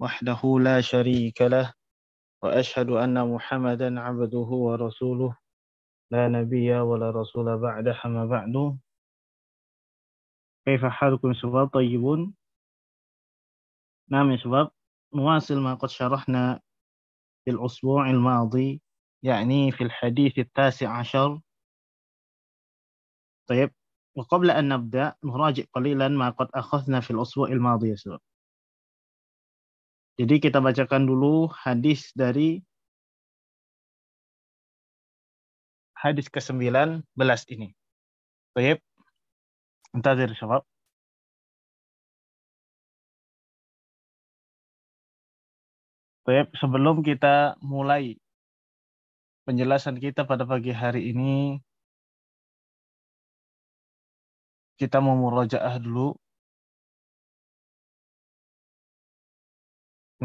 وحده لا شريك له وأشهد أن محمدا عبده ورسوله لا نبي ولا رسول بعد حما بعد كيف حالكم شباب طيبون نعم يا شباب نواصل ما قد شرحنا في الأسبوع الماضي يعني في الحديث التاسع عشر طيب وقبل أن نبدأ نراجع قليلا ما قد أخذنا في الأسبوع الماضي يا شباب Jadi kita bacakan dulu hadis dari hadis ke-19 ini. Baik. Entah dari syabab. Baik, sebelum kita mulai penjelasan kita pada pagi hari ini, kita mau murojaah dulu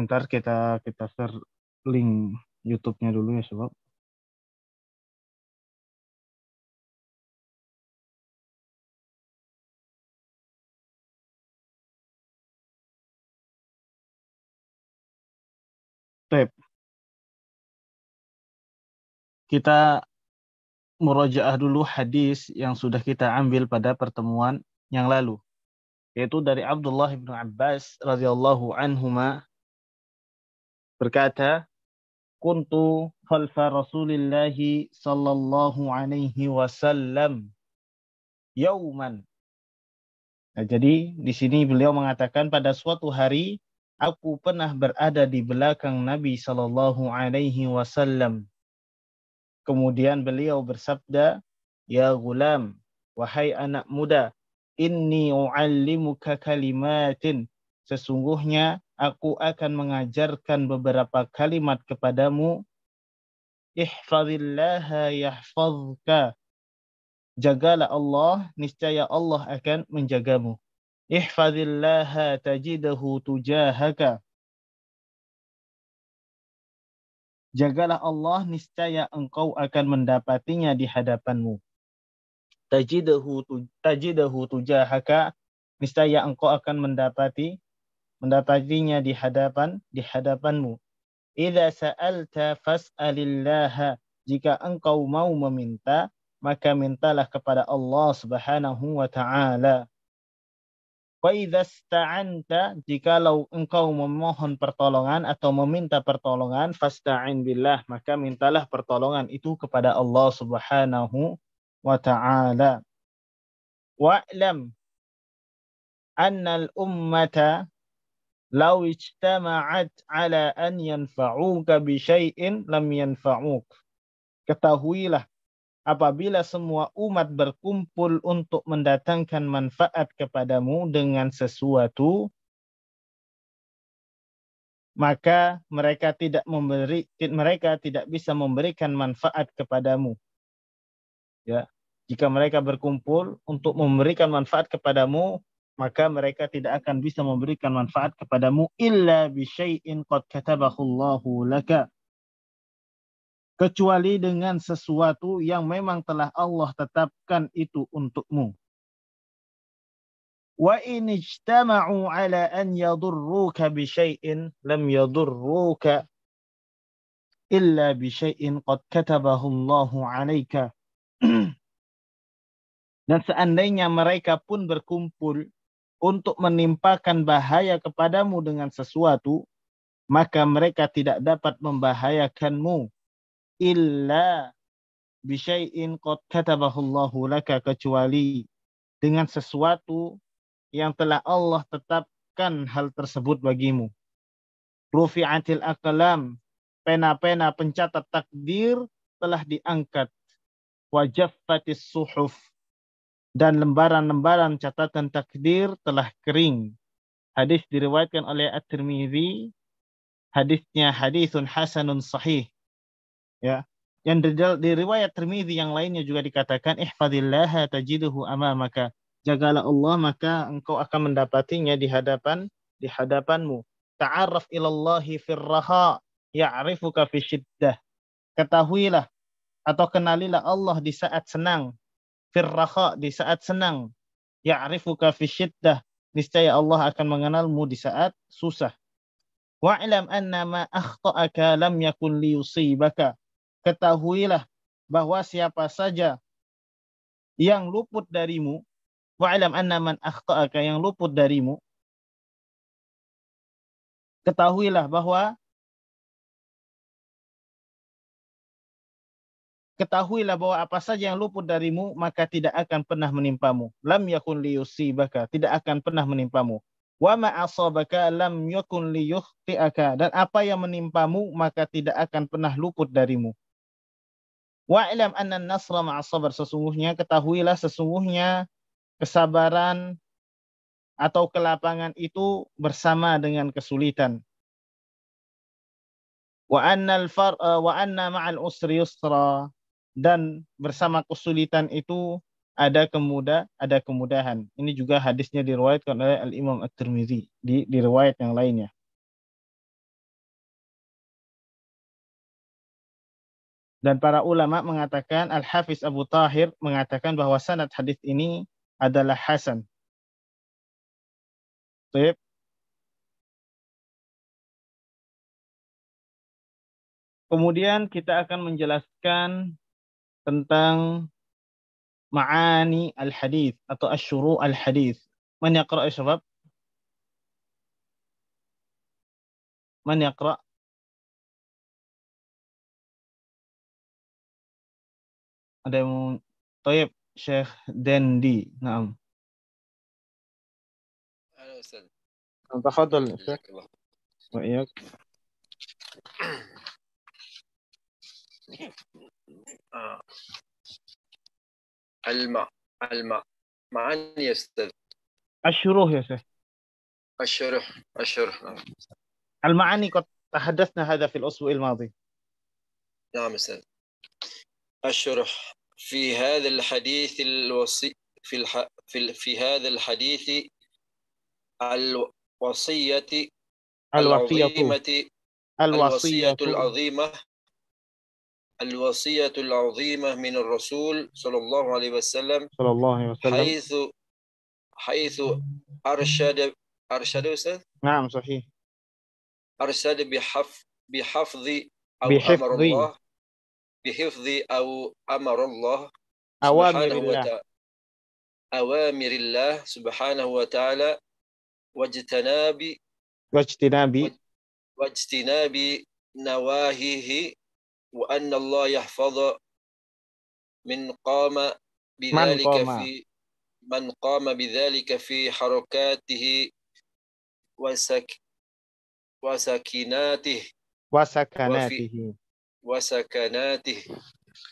ntar kita kita share link YouTube-nya dulu ya sobat. Tep. Kita murojaah dulu hadis yang sudah kita ambil pada pertemuan yang lalu yaitu dari Abdullah bin Abbas radhiyallahu anhuma berkata, "Kuntu khalfa Rasulillah sallallahu alaihi wasallam yauman." Nah, jadi di sini beliau mengatakan pada suatu hari aku pernah berada di belakang Nabi sallallahu alaihi wasallam. Kemudian beliau bersabda, "Ya gulam, wahai anak muda, inni u'allimuka kalimatin." Sesungguhnya aku akan mengajarkan beberapa kalimat kepadamu. Ihfadillaha yahfazka. Jagalah Allah, niscaya Allah akan menjagamu. Ihfadillaha tajidahu tujahaka. Jagalah Allah, niscaya engkau akan mendapatinya di hadapanmu. Tajidahu, tajidahu tujahaka, niscaya engkau akan mendapati mendapatinya di hadapan di hadapanmu. Idza sa'alta fas'alillah. Jika engkau mau meminta, maka mintalah kepada Allah Subhanahu wa taala. Wa idza sta'anta, jikalau engkau memohon pertolongan atau meminta pertolongan, fasta'in billah, maka mintalah pertolongan itu kepada Allah Subhanahu wa taala. Wa'lam anna al-ummata Lau ijtama'at ala an yanfa'uka bi syai'in lam yanfa'uk. Ketahuilah apabila semua umat berkumpul untuk mendatangkan manfaat kepadamu dengan sesuatu maka mereka tidak memberi mereka tidak bisa memberikan manfaat kepadamu. Ya, jika mereka berkumpul untuk memberikan manfaat kepadamu, maka mereka tidak akan bisa memberikan manfaat kepadamu illa syai'in qad Allahu laka kecuali dengan sesuatu yang memang telah Allah tetapkan itu untukmu wa in ijtama'u ala an yadurruka syai'in lam yadurruka illa syai'in qad katabahu Allahu 'alaika dan seandainya mereka pun berkumpul untuk menimpakan bahaya kepadamu dengan sesuatu, maka mereka tidak dapat membahayakanmu illa bisyai'in qad katabahu laka kecuali dengan sesuatu yang telah Allah tetapkan hal tersebut bagimu. Rufi'atil akalam, pena-pena pencatat takdir telah diangkat. Wajaffatis suhuf, dan lembaran-lembaran catatan takdir telah kering. Hadis diriwayatkan oleh At-Tirmizi. Hadisnya hadisun hasanun sahih. Ya. Yang di, di riwayat Tirmizi yang lainnya juga dikatakan ihfazillah tajiduhu amamaka. Jagalah Allah maka engkau akan mendapatinya di hadapan di hadapanmu. Ta'arraf ilallahi firraha ya'rifuka fi syiddah. Ketahuilah atau kenalilah Allah di saat senang firraha di saat senang. Ya'rifuka fi syiddah. Niscaya Allah akan mengenalmu di saat susah. Wa'lam anna ma akhta'aka lam yakun liyusibaka. Ketahuilah bahwa siapa saja yang luput darimu, wa'lam anna man akhta'aka yang luput darimu, ketahuilah bahwa ketahuilah bahwa apa saja yang luput darimu maka tidak akan pernah menimpamu lam yakun liyusibaka tidak akan pernah menimpamu wa ma asabaka lam yakun liyukhti'aka dan apa yang menimpamu maka tidak akan pernah luput darimu wa ilam anna nasra ma'as sabar sesungguhnya ketahuilah sesungguhnya kesabaran atau kelapangan itu bersama dengan kesulitan wa anna al far wa anna ma'al usri yusra dan bersama kesulitan itu ada kemuda, ada kemudahan. Ini juga hadisnya diriwayatkan oleh Al Imam At-Tirmizi di di riwayat yang lainnya. Dan para ulama mengatakan Al Hafiz Abu Tahir mengatakan bahwa sanad hadis ini adalah hasan. Tip. Kemudian kita akan menjelaskan tentang ma'ani al hadis atau asyuru al hadis. Man yaqra' ya syabab? Man yaqra'? Ada yang mau Toyib Syekh Dendi. Naam. Halo Ustaz. Tafadhal Syekh. Wa iyyak. آه. الماء الماء معن يستذ الشروح يا شيخ الشروح الشروح نعم المعاني قد تحدثنا هذا في الأسبوع الماضي نعم أستاذ الشرح في هذا الحديث الوصي في الح... في, ال... في هذا الحديث الوصية الوصية العظيمة الوصية العظيمة الوصية العظيمة من الرسول صلى الله عليه وسلم صلى الله عليه وسلم حيث حيث أرشد أرشد أستاذ؟ نعم صحيح أرشد بحف بحفظ أو بحفظ. أمر الله بحفظ أو أمر الله أوامر الله أوامر الله سبحانه وتعالى واجتناب واجتناب واجتناب نواهيه وأن الله يحفظ من قام بذلك من قام. في من قام بذلك في حركاته وسك وسكناته وسكناته وسكناته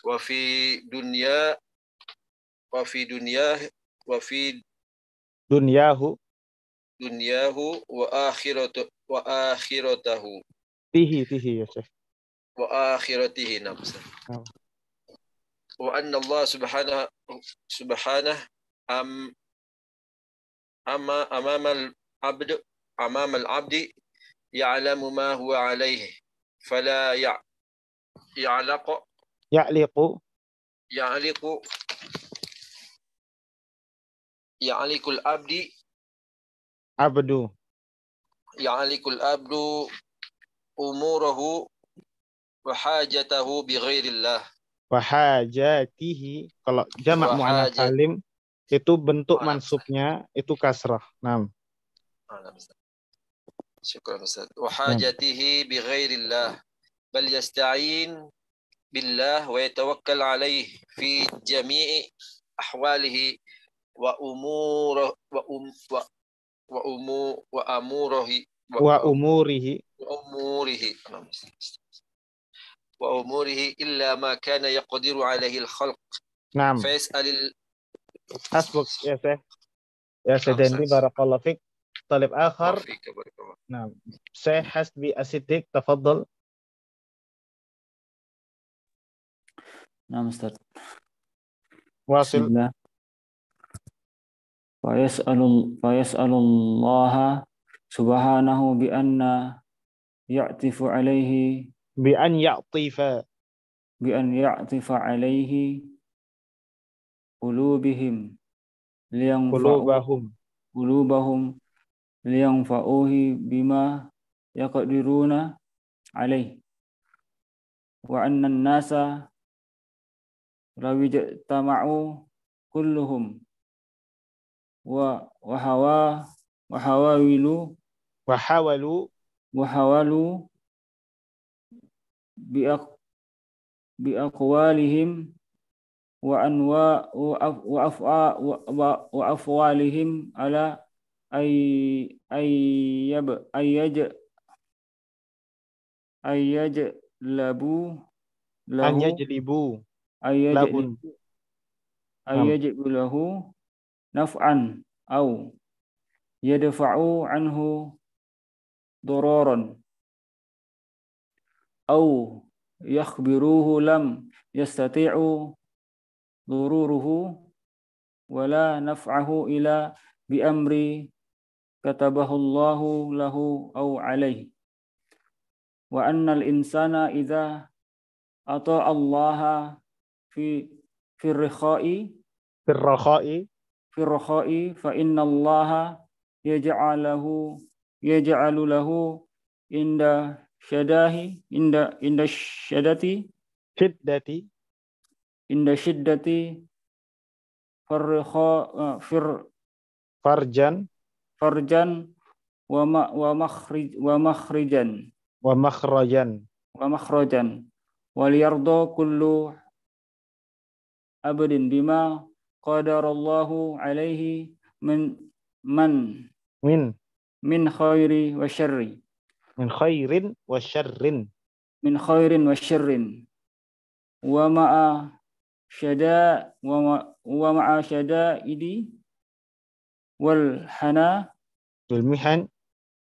وفي دنيا وفي دنياه وفي دنياه دنياه وآخرته وآخرته فيه فيه يا شيخ وآخرته نقصا نعم. وأن الله سبحانه سبحانه أم أما أمام العبد أمام العبد يعلم ما هو عليه فلا يعلق يعلق يعلق يعلق العبد عبد يعلق العبد أموره wahajatahu bi ghairillah wa kalau jamak muannats salim itu bentuk mansubnya itu kasrah. nam Syukur Ustaz. bi ghairillah bal yasta'in billah wa yatawakkal alaih fi jami'i ahwalihi wa umur wa um wa wa umu wa amurihi wa umurihi wa umurihi وأموره إلا ما كان يقدر عليه الخلق نعم فيسأل ال... أسبق يا شيخ يا نعم، سيدي بارك الله فيك طالب آخر فيك بارك الله. نعم شيخ حسبي أسيتك تفضل نعم استاذ واصل الله ويسأل ويسأل الله سبحانه بأن يعطف عليه bi an ya'tifa bi an ya'tifa alaihi qulubihim liyang qulubahum qulubahum liyang fa'uhi bima yaqdiruna alaih wa anna an-nasa tamau kulluhum wa wa wa hawa wa hawalu wa hawalu biaqwalihim wa anwa wa afwa wa afwalihim ala ay ayyab ayyaj ayyaj labu lahu ayyajlibu ayyajlibu ayyajlibu lahu naf'an au yadfa'u anhu dororon أو يخبروه لم يستطيعوا ضروره ولا نفعه إلا بأمر كتبه الله له أو عليه وأن الإنسان إذا أطاع الله في في الرخاء في الرخاء في الرخاء فإن الله يجعله يجعل له عند syadahi inda inda syadati syiddati inda syiddati farkha uh, fir farjan farjan wa ma, wa makhrij wa makhrijan wa makhrajan wa makhrajan wal yarda kullu abdin bima qadarallahu alaihi min man min min khairi wa syarri من خير وشر من خير وشر ومع شداء ومع شدائد والحنا والمحن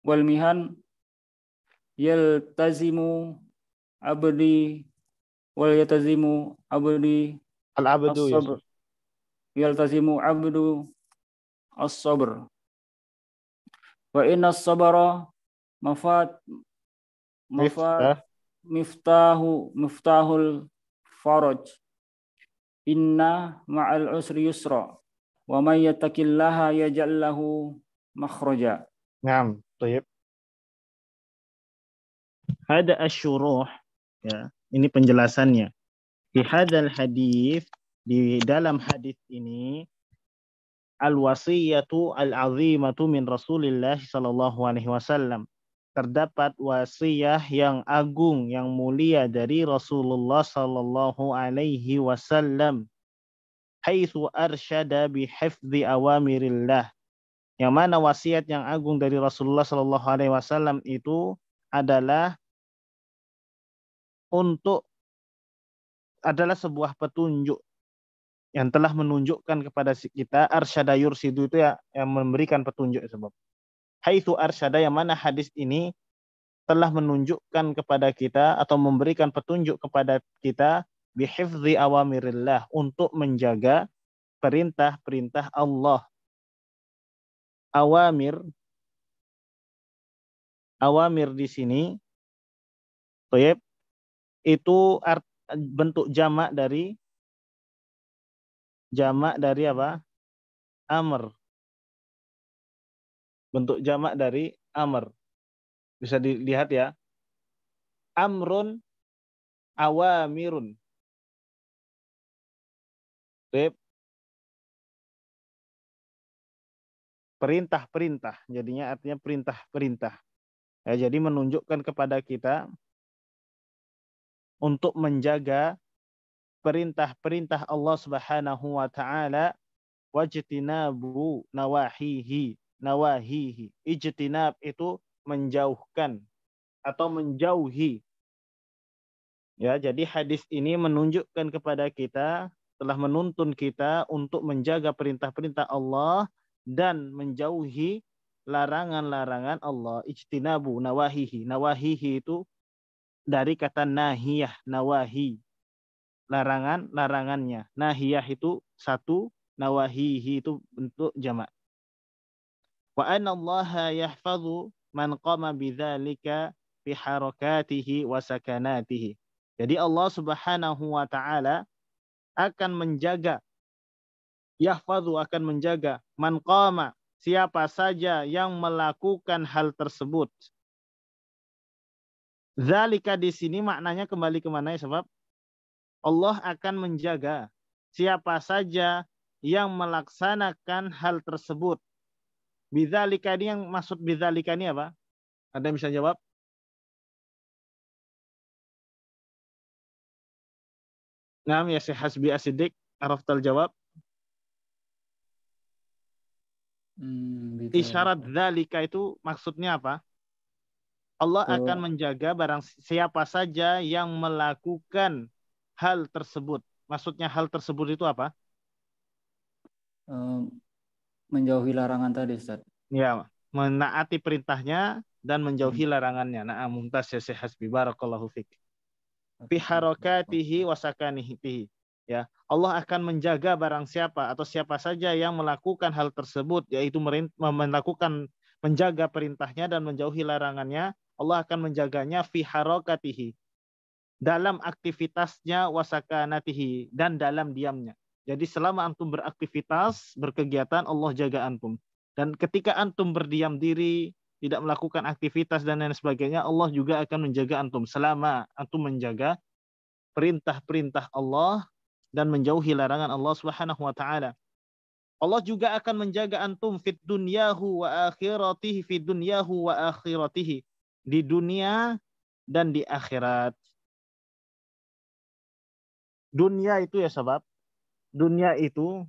والمهن يلتزم عبدي ويلتزم عبدي العبد الصبر يلتزم عبد الصبر وإن الصبر mafat mafat miftahu miftahul faraj inna ma'al usri yusra wa may yattaqillaha yaj'al lahu makhraja Naam, طيب. Hada asyuruh ya. Ini penjelasannya. Di hadal hadis di dalam hadis ini al wasiyatu al azimatu min Rasulillah sallallahu alaihi wasallam terdapat wasiyah yang agung yang mulia dari Rasulullah sallallahu alaihi wasallam haitsu arsyada bi hifdzi awamirillah yang mana wasiat yang agung dari Rasulullah sallallahu alaihi wasallam itu adalah untuk adalah sebuah petunjuk yang telah menunjukkan kepada kita arsyada yursidu itu ya yang memberikan petunjuk sebab haitsu arsyada yang mana hadis ini telah menunjukkan kepada kita atau memberikan petunjuk kepada kita bihifzi awamirillah untuk menjaga perintah-perintah Allah. Awamir awamir di sini toyib itu art, bentuk jamak dari jamak dari apa? amr bentuk jamak dari amr. Bisa dilihat ya. Amrun awamirun. Tip. Perintah-perintah. Jadinya artinya perintah-perintah. Ya, jadi menunjukkan kepada kita untuk menjaga perintah-perintah Allah Subhanahu wa taala wajtinabu nawahihi nawahihi. Ijtinab itu menjauhkan atau menjauhi. Ya, jadi hadis ini menunjukkan kepada kita telah menuntun kita untuk menjaga perintah-perintah Allah dan menjauhi larangan-larangan Allah. Ijtinabu nawahihi. Nawahihi itu dari kata nahiyah, nawahi. Larangan, larangannya. Nahiyah itu satu, nawahihi itu bentuk jamak. Wa anna Allah yahfazu man qama bidzalika fi harakatihi wa sakanatihi. Jadi Allah Subhanahu wa taala akan menjaga yahfazu akan menjaga man qama siapa saja yang melakukan hal tersebut. Zalika di sini maknanya kembali ke mana ya sebab Allah akan menjaga siapa saja yang melaksanakan hal tersebut. Bidzalika ini yang maksud bidzalika ini apa? Ada yang bisa jawab? Naam ya hasbi asidik araftal jawab. Hmm, Isyarat dalika itu maksudnya apa? Allah oh. akan menjaga barang siapa saja yang melakukan hal tersebut. Maksudnya hal tersebut itu apa? Um, menjauhi larangan tadi Ustaz. Ya, menaati perintahnya dan menjauhi hmm. larangannya. Nah, muntas ya Syekh Hasbi barakallahu fik. Bi harakatihi wa Ya, Allah akan menjaga barang siapa atau siapa saja yang melakukan hal tersebut yaitu melakukan menjaga perintahnya dan menjauhi larangannya, Allah akan menjaganya fi harakatihi dalam aktivitasnya wasakanatihi dan dalam diamnya. Jadi selama antum beraktivitas, berkegiatan, Allah jaga antum. Dan ketika antum berdiam diri, tidak melakukan aktivitas dan lain sebagainya, Allah juga akan menjaga antum selama antum menjaga perintah-perintah Allah dan menjauhi larangan Allah Subhanahu wa taala. Allah juga akan menjaga antum fit dunyahu wa akhiratihi fit dunyahu wa akhiratihi di dunia dan di akhirat. Dunia itu ya sebab dunia itu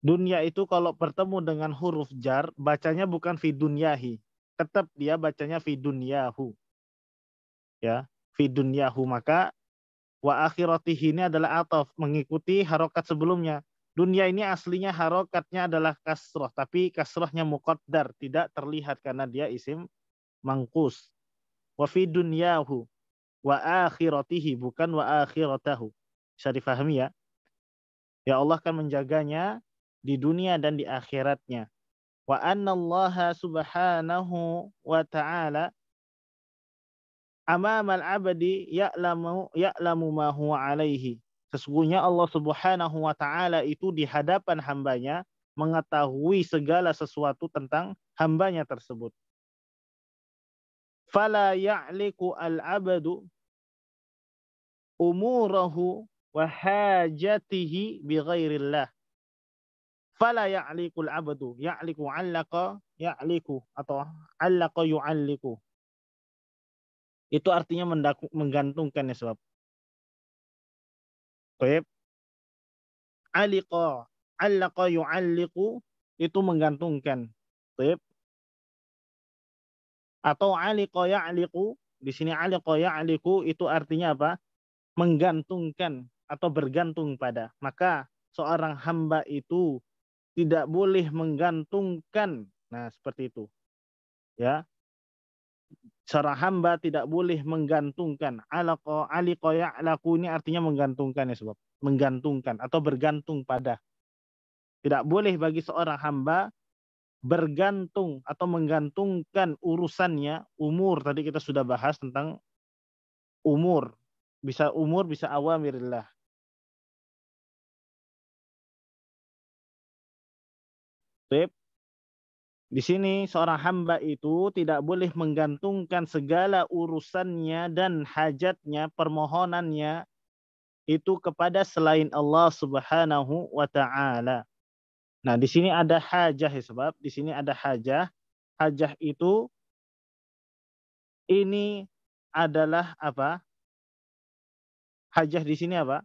dunia itu kalau bertemu dengan huruf jar bacanya bukan fi dunyahi tetap dia bacanya fi dunyahu ya fi dunyahu maka wa akhiratihi ini adalah atof mengikuti harokat sebelumnya dunia ini aslinya harokatnya adalah kasroh tapi kasrohnya muqaddar tidak terlihat karena dia isim mangkus wa fi dunyahu wa akhiratihi bukan wa akhiratahu. Bisa difahami ya? Ya Allah akan menjaganya di dunia dan di akhiratnya. Wa anna Allah subhanahu wa ta'ala amamal abadi ya'lamu ya'lamu ma huwa alaihi. Sesungguhnya Allah Subhanahu wa taala itu di hadapan hambanya mengetahui segala sesuatu tentang hambanya tersebut fala ya'liku al-abadu umurahu wa hajatihi bi ghairillah. Fala ya'liku al-abadu, ya'liku 'allaqa ya'liku atau al 'allaqa yu'alliku. Itu artinya mendaku, menggantungkan ya sebab. Baik. al 'allaqa yu'alliku itu menggantungkan. Baik atau aliqa ya'liqu di sini aliqa ya'liqu itu artinya apa menggantungkan atau bergantung pada maka seorang hamba itu tidak boleh menggantungkan nah seperti itu ya seorang hamba tidak boleh menggantungkan alaqa aliqa ya'laqu ini artinya menggantungkan ya sebab menggantungkan atau bergantung pada tidak boleh bagi seorang hamba bergantung atau menggantungkan urusannya umur tadi kita sudah bahas tentang umur bisa umur bisa awamirillah Tip. Di sini seorang hamba itu tidak boleh menggantungkan segala urusannya dan hajatnya, permohonannya itu kepada selain Allah Subhanahu wa taala. Nah, di sini ada hajah ya sebab di sini ada hajah. Hajah itu ini adalah apa? Hajah di sini apa?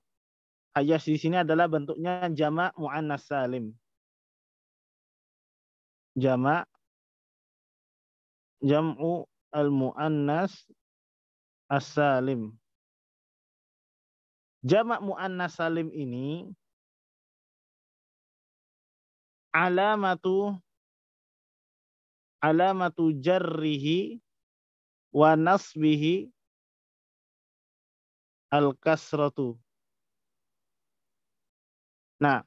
Hajah di sini adalah bentuknya jamak muannas salim. Jamak jam'u al muannas as-salim. Jamak muannas salim ini alamatu alamatu jarrihi wa nasbihi al-kasratu. Nah,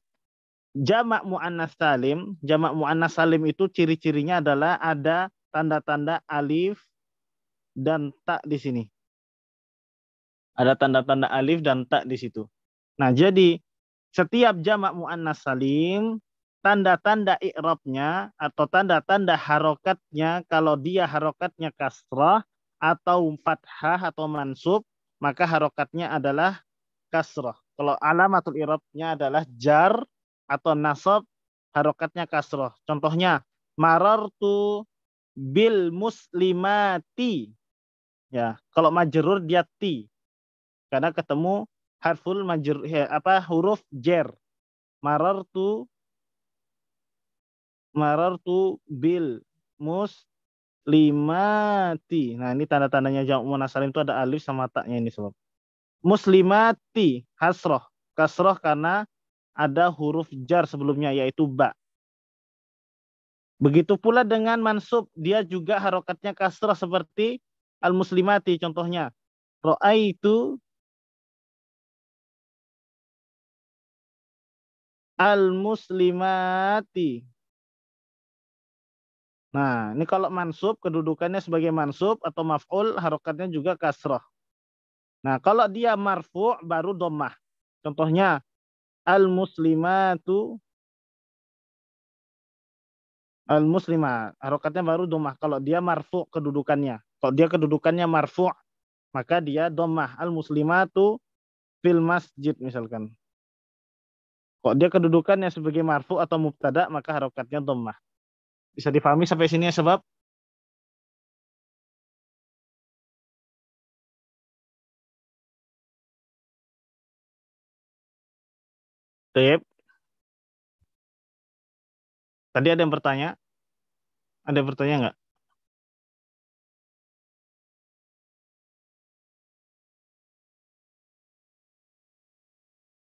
jamak mu'annas salim, jamak mu'annas salim itu ciri-cirinya adalah ada tanda-tanda alif dan tak di sini. Ada tanda-tanda alif dan tak di situ. Nah, jadi setiap jamak mu'annas salim tanda-tanda i'rabnya atau tanda-tanda harokatnya kalau dia harokatnya kasrah atau fathah atau mansub maka harokatnya adalah kasrah. Kalau alamatul i'rabnya adalah jar atau nasab harokatnya kasrah. Contohnya maror tu bil muslimati. Ya, kalau majrur dia ti. Karena ketemu harful majrur apa huruf jer. Marartu marartu bil muslimati. Nah, ini tanda-tandanya jauh munasalim itu ada alif sama taknya ini sob. Muslimati hasroh. Kasroh karena ada huruf jar sebelumnya yaitu ba. Begitu pula dengan mansub, dia juga harokatnya kasroh seperti al-muslimati contohnya. itu al-muslimati Nah, ini kalau mansub kedudukannya sebagai mansub atau maf'ul harokatnya juga kasroh. Nah, kalau dia marfu baru domah. Contohnya al muslimatu al muslimah harokatnya baru domah kalau dia marfu kedudukannya. Kalau dia kedudukannya marfu maka dia domah al muslimatu fil masjid misalkan. Kalau dia kedudukannya sebagai marfu atau mubtada maka harokatnya domah bisa dipahami sampai sini ya sebab Tip. Tadi ada yang bertanya? Ada yang bertanya enggak?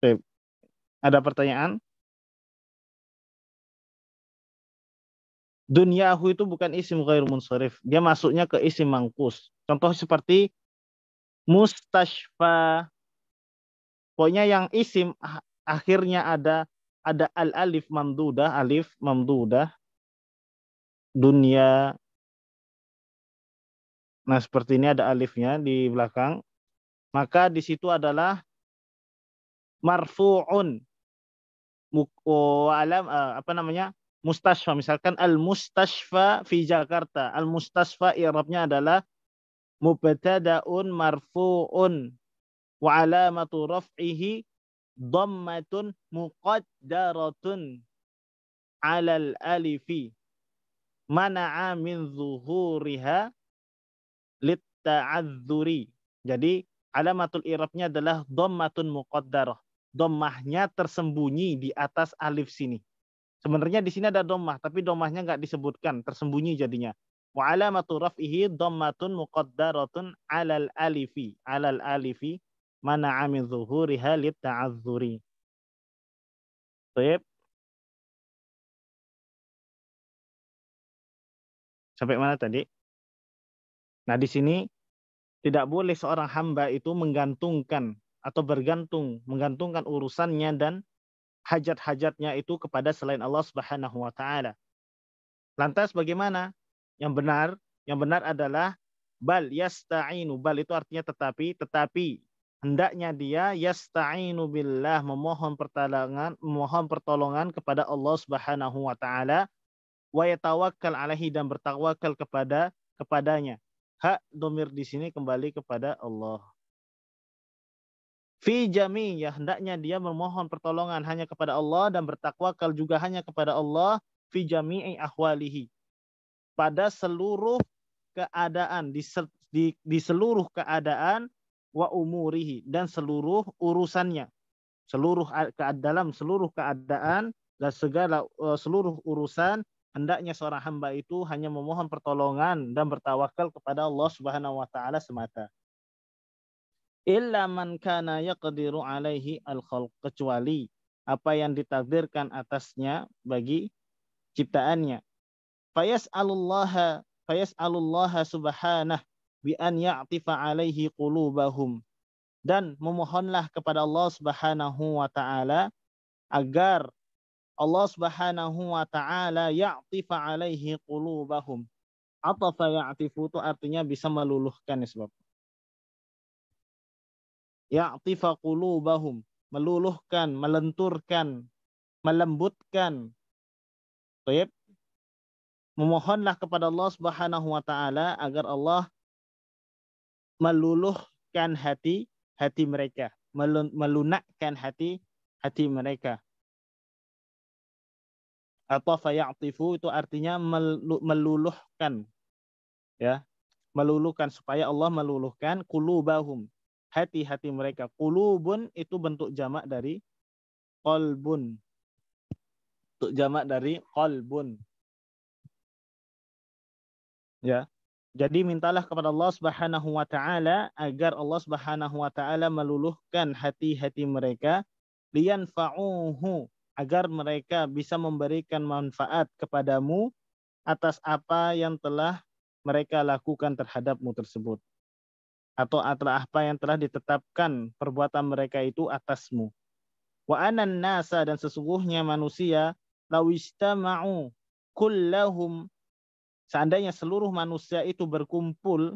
Tip. Ada pertanyaan? dunyahu itu bukan isim ghair munsharif. Dia masuknya ke isim mangkus. Contoh seperti mustashfa. Pokoknya yang isim ah, akhirnya ada ada al alif mamdudah, alif mamdudah. Dunia. Nah, seperti ini ada alifnya di belakang. Maka di situ adalah marfu'un. Oh, alam, eh, apa namanya? mustashfa misalkan al mustashfa fi Jakarta al mustashfa i'rabnya adalah mubtada'un marfu'un wa alamatu raf'ihi dhammatun muqaddaratun al alifi mana'a min zuhuriha litta'adzuri. Jadi alamatul irabnya adalah dhammatun muqaddarah. Dhammahnya tersembunyi di atas alif sini. Sebenarnya di sini ada domah, tapi domahnya nggak disebutkan, tersembunyi jadinya. wa'alamatu raf'ihi dhammatun muqaddaratun alal alifi. Alal alifi mana'a min zuhuriha lit ta'azzuri. Baik. Sampai mana tadi? Nah, di sini tidak boleh seorang hamba itu menggantungkan atau bergantung, menggantungkan urusannya dan hajat-hajatnya itu kepada selain Allah Subhanahu wa taala. Lantas bagaimana? Yang benar, yang benar adalah bal yasta'inu. Bal itu artinya tetapi, tetapi hendaknya dia yasta'inu billah memohon pertolongan, memohon pertolongan kepada Allah Subhanahu wa taala wa yatawakkal alaihi dan bertawakal kepada kepadanya. Hak domir di sini kembali kepada Allah. Fi jami ya hendaknya dia memohon pertolongan hanya kepada Allah dan bertakwa kal juga hanya kepada Allah fi jami'i ahwalihi. Pada seluruh keadaan di, di, di seluruh keadaan wa umurihi dan seluruh urusannya. Seluruh dalam seluruh keadaan dan segala e, seluruh urusan hendaknya seorang hamba itu hanya memohon pertolongan dan bertawakal kepada Allah Subhanahu wa taala semata illa man kana yaqdiru alaihi al kecuali apa yang ditakdirkan atasnya bagi ciptaannya. Fayas'alullaha fayas'alullaha subhanah bi an ya'tifa alaihi qulubahum dan memohonlah kepada Allah Subhanahu wa taala agar Allah Subhanahu wa taala ya'tifa alaihi qulubahum. Atafa ya'tifu itu artinya bisa meluluhkan sebab ya'tifa qulubahum meluluhkan, melenturkan, melembutkan. Taib. Memohonlah kepada Allah Subhanahu wa taala agar Allah meluluhkan hati hati mereka, melunakkan hati hati mereka. Atau fayatifu itu artinya meluluhkan. Ya, meluluhkan supaya Allah meluluhkan kulubahum hati-hati mereka. Kulubun itu bentuk jamak dari kolbun. Bentuk jamak dari kolbun. Ya. Jadi mintalah kepada Allah Subhanahu wa taala agar Allah Subhanahu wa taala meluluhkan hati-hati mereka liyanfa'uhu agar mereka bisa memberikan manfaat kepadamu atas apa yang telah mereka lakukan terhadapmu tersebut atau atlah apa yang telah ditetapkan perbuatan mereka itu atasmu. Wa anan nasa dan sesungguhnya manusia lawistama'u kullahum seandainya seluruh manusia itu berkumpul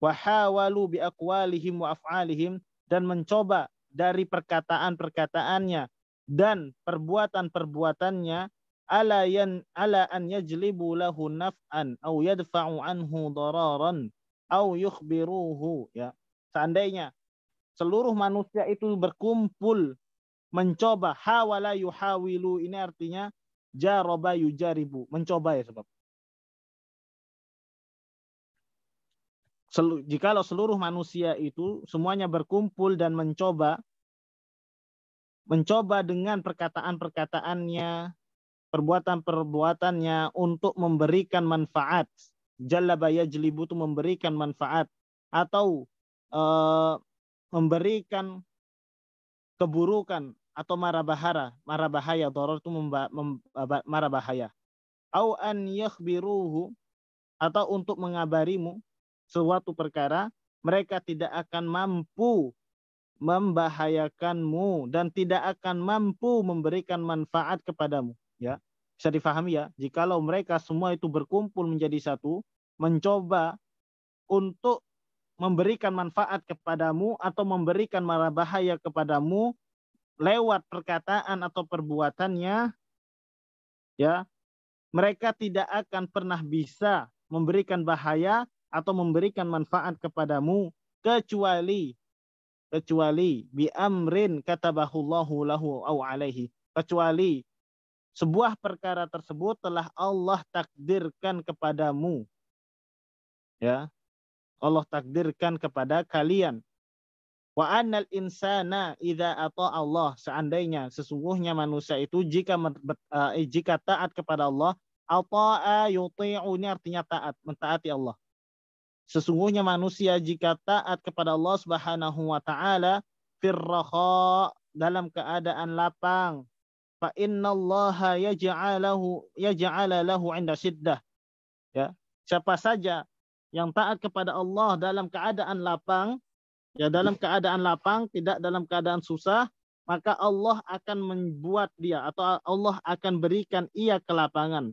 wahawalu bi aqwalihim wa af'alihim dan mencoba dari perkataan-perkataannya dan perbuatan-perbuatannya ala yan ala an yajlibu lahu naf'an aw yadfa'u anhu dararan au yukhbiruhu ya. Seandainya seluruh manusia itu berkumpul mencoba hawala yuhawilu ini artinya jaroba yujaribu mencoba ya sebab Selu, jikalau seluruh manusia itu semuanya berkumpul dan mencoba mencoba dengan perkataan-perkataannya perbuatan-perbuatannya untuk memberikan manfaat Jalabaya yajlibu itu memberikan manfaat atau uh, memberikan keburukan atau mara bahara, mara bahaya, doror itu marabahaya. bahaya. Au an yakhbiruhu atau untuk mengabarimu suatu perkara, mereka tidak akan mampu membahayakanmu dan tidak akan mampu memberikan manfaat kepadamu, ya. Bisa difahami ya, jikalau mereka semua itu berkumpul menjadi satu, mencoba untuk memberikan manfaat kepadamu atau memberikan mara bahaya kepadamu lewat perkataan atau perbuatannya ya mereka tidak akan pernah bisa memberikan bahaya atau memberikan manfaat kepadamu kecuali kecuali bi amrin katabahullahu lahu au alaihi kecuali sebuah perkara tersebut telah Allah takdirkan kepadamu ya Allah takdirkan kepada kalian wa annal insana idza ata Allah seandainya sesungguhnya manusia itu jika eh, jika taat kepada Allah ata'a yuti'u ini artinya taat mentaati Allah sesungguhnya manusia jika taat kepada Allah Subhanahu wa taala firraha dalam keadaan lapang fa innallaha yaj'alahu yaj'ala lahu 'inda siddah ya siapa saja yang taat kepada Allah dalam keadaan lapang, ya dalam keadaan lapang, tidak dalam keadaan susah, maka Allah akan membuat dia atau Allah akan berikan ia kelapangan.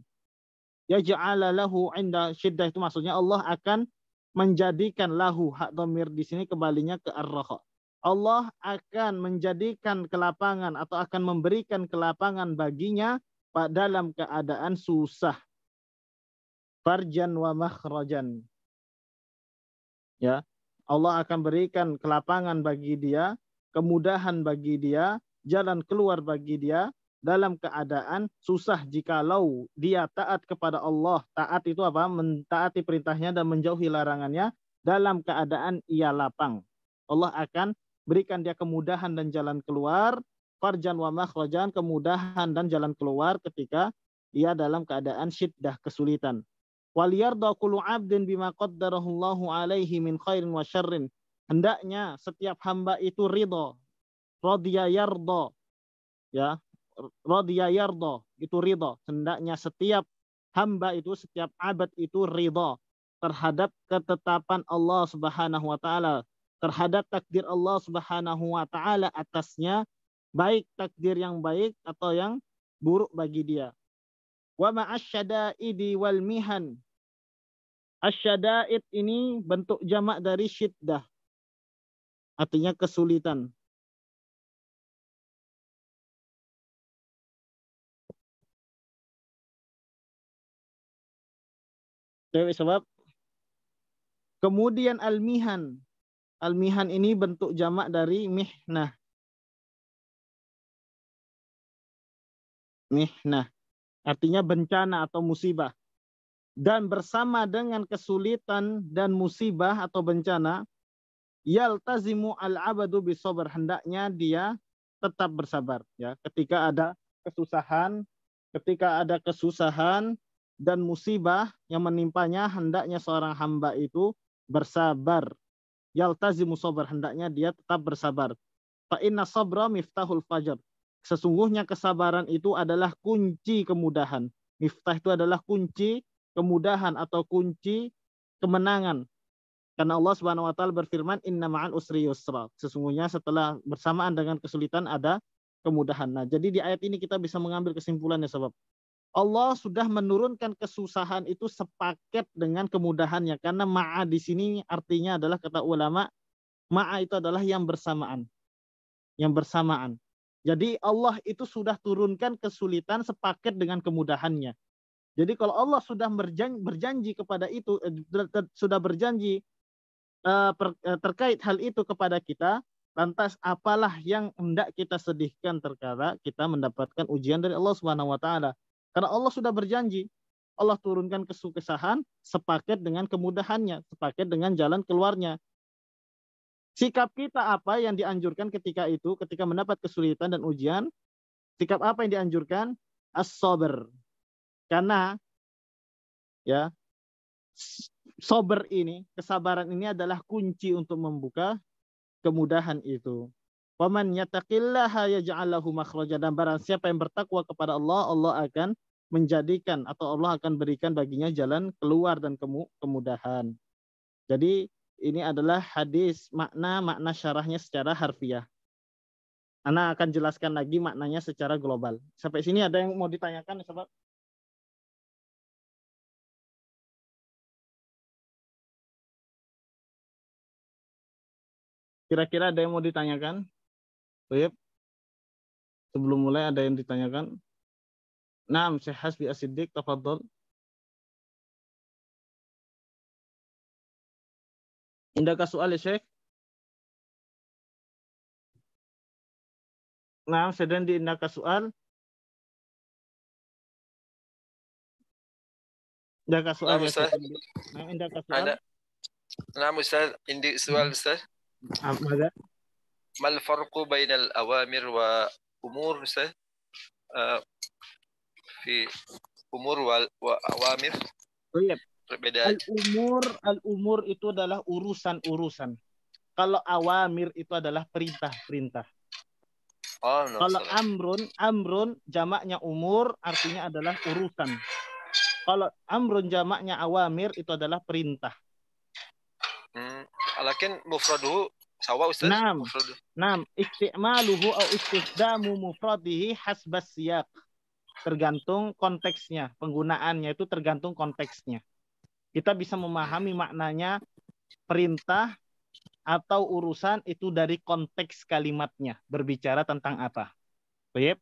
Ya ja'ala lahu inda syiddah itu maksudnya Allah akan menjadikan lahu hak domir di sini kembalinya ke ar -raha. Allah akan menjadikan kelapangan atau akan memberikan kelapangan baginya dalam keadaan susah. Farjan wa makhrajan ya Allah akan berikan kelapangan bagi dia kemudahan bagi dia jalan keluar bagi dia dalam keadaan susah jikalau dia taat kepada Allah taat itu apa mentaati perintahnya dan menjauhi larangannya dalam keadaan ia lapang Allah akan berikan dia kemudahan dan jalan keluar farjan wa makhrajan kemudahan dan jalan keluar ketika ia dalam keadaan syiddah kesulitan wal yarda kullu 'abdin bima Allahu alaihi min khairin wa syarrin. Hendaknya setiap hamba itu ridho. Radiya yardha. Ya, radiya yardha itu ridho. Hendaknya setiap hamba itu setiap abad itu ridho terhadap ketetapan Allah Subhanahu wa taala, terhadap takdir Allah Subhanahu wa taala atasnya, baik takdir yang baik atau yang buruk bagi dia. Wa ma'asyadaidi wal mihan Asyadaid ini bentuk jamak dari syiddah. Artinya kesulitan. Dewi sebab. Kemudian almihan. Almihan ini bentuk jamak dari mihnah. Mihnah. Artinya bencana atau musibah dan bersama dengan kesulitan dan musibah atau bencana yaltazimu al-abadu bisabar hendaknya dia tetap bersabar ya ketika ada kesusahan ketika ada kesusahan dan musibah yang menimpanya hendaknya seorang hamba itu bersabar yaltazimu sabar hendaknya dia tetap bersabar fa inna sabra miftahul fajr sesungguhnya kesabaran itu adalah kunci kemudahan miftah itu adalah kunci kemudahan atau kunci kemenangan. Karena Allah Subhanahu wa taala berfirman inna ma'al usri yusra. Sesungguhnya setelah bersamaan dengan kesulitan ada kemudahan. Nah, jadi di ayat ini kita bisa mengambil kesimpulannya sebab Allah sudah menurunkan kesusahan itu sepaket dengan kemudahannya karena ma'a di sini artinya adalah kata ulama ma'a itu adalah yang bersamaan. Yang bersamaan. Jadi Allah itu sudah turunkan kesulitan sepaket dengan kemudahannya. Jadi kalau Allah sudah berjanji, berjanji kepada itu, eh, sudah berjanji eh, eh, terkait hal itu kepada kita, lantas apalah yang hendak kita sedihkan terkala kita mendapatkan ujian dari Allah Subhanahu wa taala. Karena Allah sudah berjanji, Allah turunkan kesuksesan sepaket dengan kemudahannya, sepaket dengan jalan keluarnya. Sikap kita apa yang dianjurkan ketika itu, ketika mendapat kesulitan dan ujian? Sikap apa yang dianjurkan? as sober karena ya sober ini, kesabaran ini adalah kunci untuk membuka kemudahan itu. Paman ya yaj'al lahu makhraja dan barang siapa yang bertakwa kepada Allah, Allah akan menjadikan atau Allah akan berikan baginya jalan keluar dan kemudahan. Jadi ini adalah hadis makna-makna syarahnya secara harfiah. Ana akan jelaskan lagi maknanya secara global. Sampai sini ada yang mau ditanyakan, sobat? Kira-kira ada yang mau ditanyakan? Toyib? Sebelum mulai ada yang ditanyakan? Naam, Syekh Hasbi As-Siddiq, tafadhol. Indakah soal ya, Syekh? Naam, sedang diindakah soal? Indakah soal? Nah, Ustaz. Nah, soal? Ada. Naam, Ustaz. Indik soal, Ustaz. ماذا؟ ما الفرق بين الأوامر وأمور في أمور وأوامر؟ طيب perbedaan. Al-umur, al-umur itu adalah urusan-urusan. Kalau awamir itu adalah perintah-perintah. Oh, no, Kalau sorry. amrun, amrun jamaknya umur artinya adalah urusan. Kalau amrun jamaknya awamir itu adalah perintah. Hmm, lakin mufraduhu sawa ustaz Naam. Naam, istimaluhu au istidamu mufradihi hasbas siyaq. Tergantung konteksnya, penggunaannya itu tergantung konteksnya. Kita bisa memahami maknanya perintah atau urusan itu dari konteks kalimatnya berbicara tentang apa. Baik.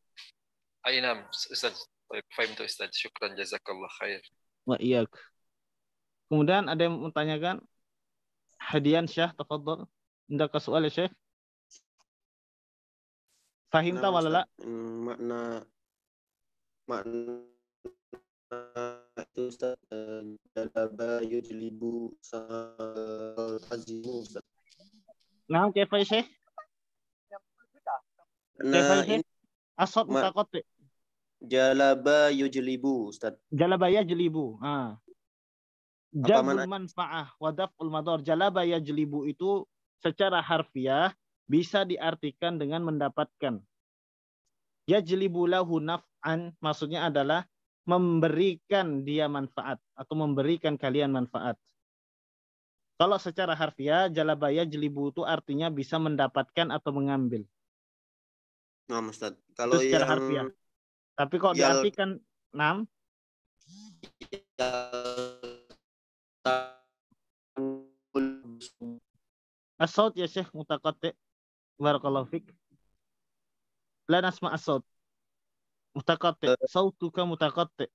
Ainam, Ustaz. Baik, fahim tu Ustaz. Syukran jazakallah khair. Wa iyak. Kemudian ada yang menanyakan, Hadian Syah tafadhol. Indak soal ya Syekh. Fahim nah, ta wala la? Mm, makna makna itu Ustaz eh, dalaba yujlibu sal hazimu Ustaz. Naam kaifa ya Syekh? Nah, asad mutaqatti. Jalaba yujlibu Ustaz. Jalaba yajlibu. Ah. Jabul manfaah wadaful ulmator jalaba jelibu itu secara harfiah bisa diartikan dengan mendapatkan. Yajlibu lahu naf'an maksudnya adalah memberikan dia manfaat atau memberikan kalian manfaat. Kalau secara harfiah jalabaya jelibu itu artinya bisa mendapatkan atau mengambil. Nah, Ustaz. Kalau itu secara yang harfiah. Tapi kalau yal... diartikan enam yal... Asot ya Syekh mutaqatti. Barakallahu fik. La nasma asot. Mutaqatti. Eh. Sautuka mutaqatti.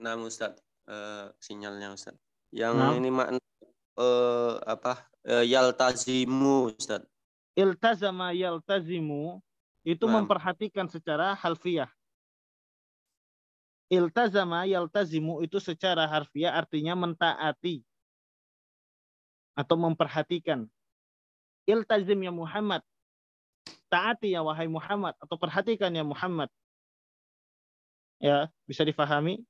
Nah, Ustaz. Uh, sinyalnya Ustaz. Yang nah. ini makna uh, apa? Uh, yaltazimu Ustaz. Iltazama yaltazimu itu nah. memperhatikan secara halfiah. Iltazama yaltazimu itu secara harfiah artinya mentaati atau memperhatikan. Iltazim ya Muhammad. Taati ya wahai Muhammad atau perhatikan ya Muhammad. Ya, bisa difahami.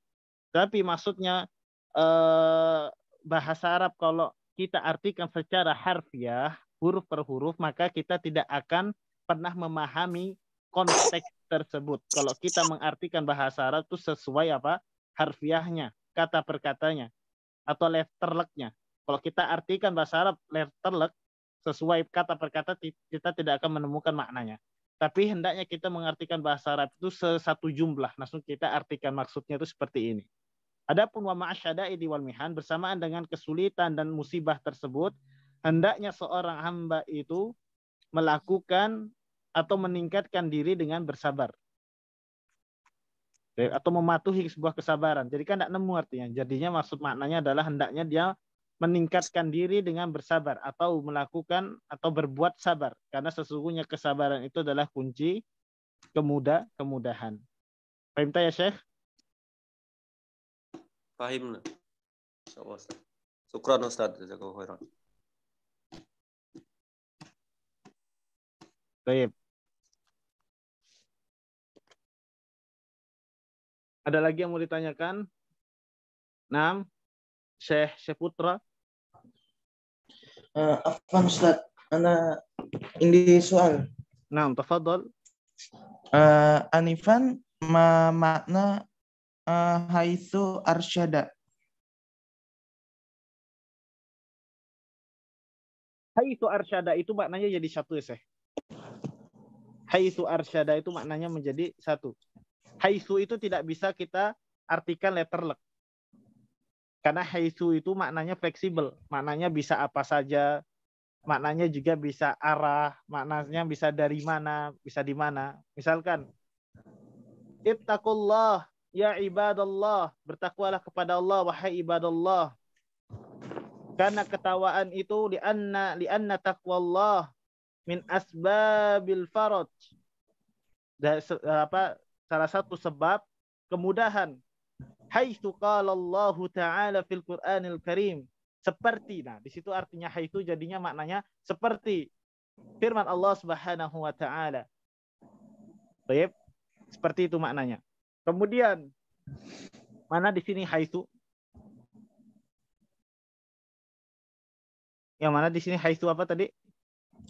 Tapi maksudnya eh, bahasa Arab kalau kita artikan secara harfiah huruf per huruf maka kita tidak akan pernah memahami konteks tersebut. Kalau kita mengartikan bahasa Arab itu sesuai apa? harfiahnya, kata perkatanya atau atau letterleknya. Kalau kita artikan bahasa Arab letterlek sesuai kata perkata kita tidak akan menemukan maknanya. Tapi hendaknya kita mengartikan bahasa Arab itu sesatu jumlah. Langsung kita artikan maksudnya itu seperti ini. Adapun wa ma'asyada'i wal mihan bersamaan dengan kesulitan dan musibah tersebut, hendaknya seorang hamba itu melakukan atau meningkatkan diri dengan bersabar atau mematuhi sebuah kesabaran. Jadi kan tidak nemu artinya. Jadinya maksud maknanya adalah hendaknya dia meningkatkan diri dengan bersabar atau melakukan atau berbuat sabar karena sesungguhnya kesabaran itu adalah kunci kemuda kemudahan. Fahim ya Syekh? Fahim. Syukran Ustaz. Baik. Ada lagi yang mau ditanyakan? Nam, Syekh Syeputra. Uh, eh, Afan Ustaz, ana ini soal. Nam, tafadhal. Uh, Anifan, ma makna uh, eh, haitsu arsyada? Haitsu arsyada itu maknanya jadi satu ya, Syekh. Haitsu arsyada itu maknanya menjadi satu. Haisu itu tidak bisa kita artikan letter lek. Karena haisu itu maknanya fleksibel, maknanya bisa apa saja, maknanya juga bisa arah, maknanya bisa dari mana, bisa di mana. Misalkan, ittaqullah ya ibadallah, bertakwalah kepada Allah wahai ibadallah. Karena ketawaan itu li anna li anna taqwallah min asbabil faraj. apa salah satu sebab kemudahan. Haitsu qala Allah taala fil Qur'anil Karim seperti. Nah, di situ artinya haitsu jadinya maknanya seperti firman Allah Subhanahu wa taala. Baik, seperti itu maknanya. Kemudian mana di sini haitsu? Yang mana di sini haitsu apa tadi?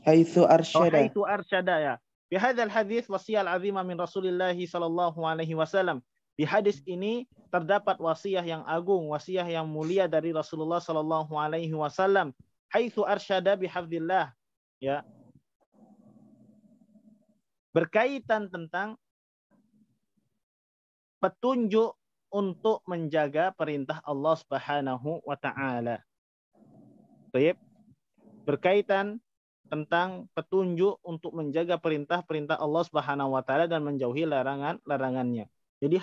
Haitsu oh, arsyada. Oh, haitsu arsyada ya. Di hadis wasiyah azimah min Rasulillah sallallahu alaihi wasallam. Di hadis ini terdapat wasiat yang agung, wasiat yang mulia dari Rasulullah sallallahu alaihi wasallam, haitsu arsyada bihafdillah. Ya. Berkaitan tentang petunjuk untuk menjaga perintah Allah Subhanahu wa taala. Berkaitan tentang petunjuk untuk menjaga perintah-perintah Allah Subhanahu wa taala dan menjauhi larangan-larangannya. Jadi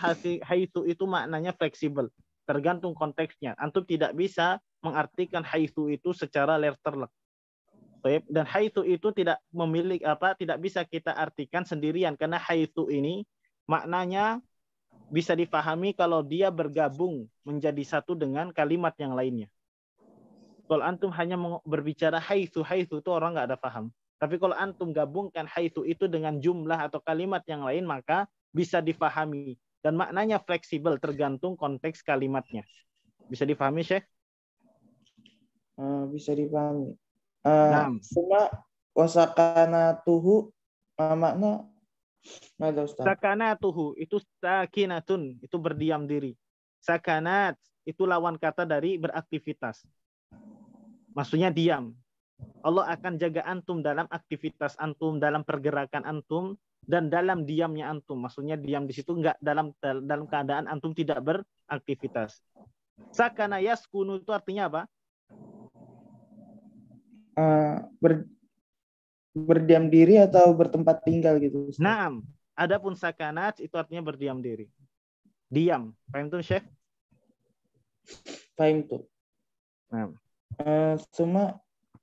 haitsu itu maknanya fleksibel, tergantung konteksnya. Antum tidak bisa mengartikan haitsu itu secara letterlek. Dan haitsu itu tidak memiliki apa tidak bisa kita artikan sendirian karena haitsu ini maknanya bisa difahami kalau dia bergabung menjadi satu dengan kalimat yang lainnya. Kalau antum hanya berbicara haitsu, haitsu itu orang nggak ada paham. Tapi kalau antum gabungkan haitsu itu dengan jumlah atau kalimat yang lain, maka bisa difahami Dan maknanya fleksibel tergantung konteks kalimatnya. Bisa difahami, Syekh? Uh, bisa dipahami. Uh, eh, Suma wasakana tuhu uh, makna Mada Ustaz. tuhu itu sakinatun, itu berdiam diri. Sakanat itu lawan kata dari beraktivitas. Maksudnya diam. Allah akan jaga antum dalam aktivitas antum, dalam pergerakan antum, dan dalam diamnya antum. Maksudnya diam di situ enggak dalam dalam keadaan antum tidak beraktivitas. Sakana yaskunu itu artinya apa? Uh, ber, berdiam diri atau bertempat tinggal gitu. Naam. Adapun sakana itu artinya berdiam diri. Diam. Paham tuh, Syekh? Paham tuh. Naam suma eh,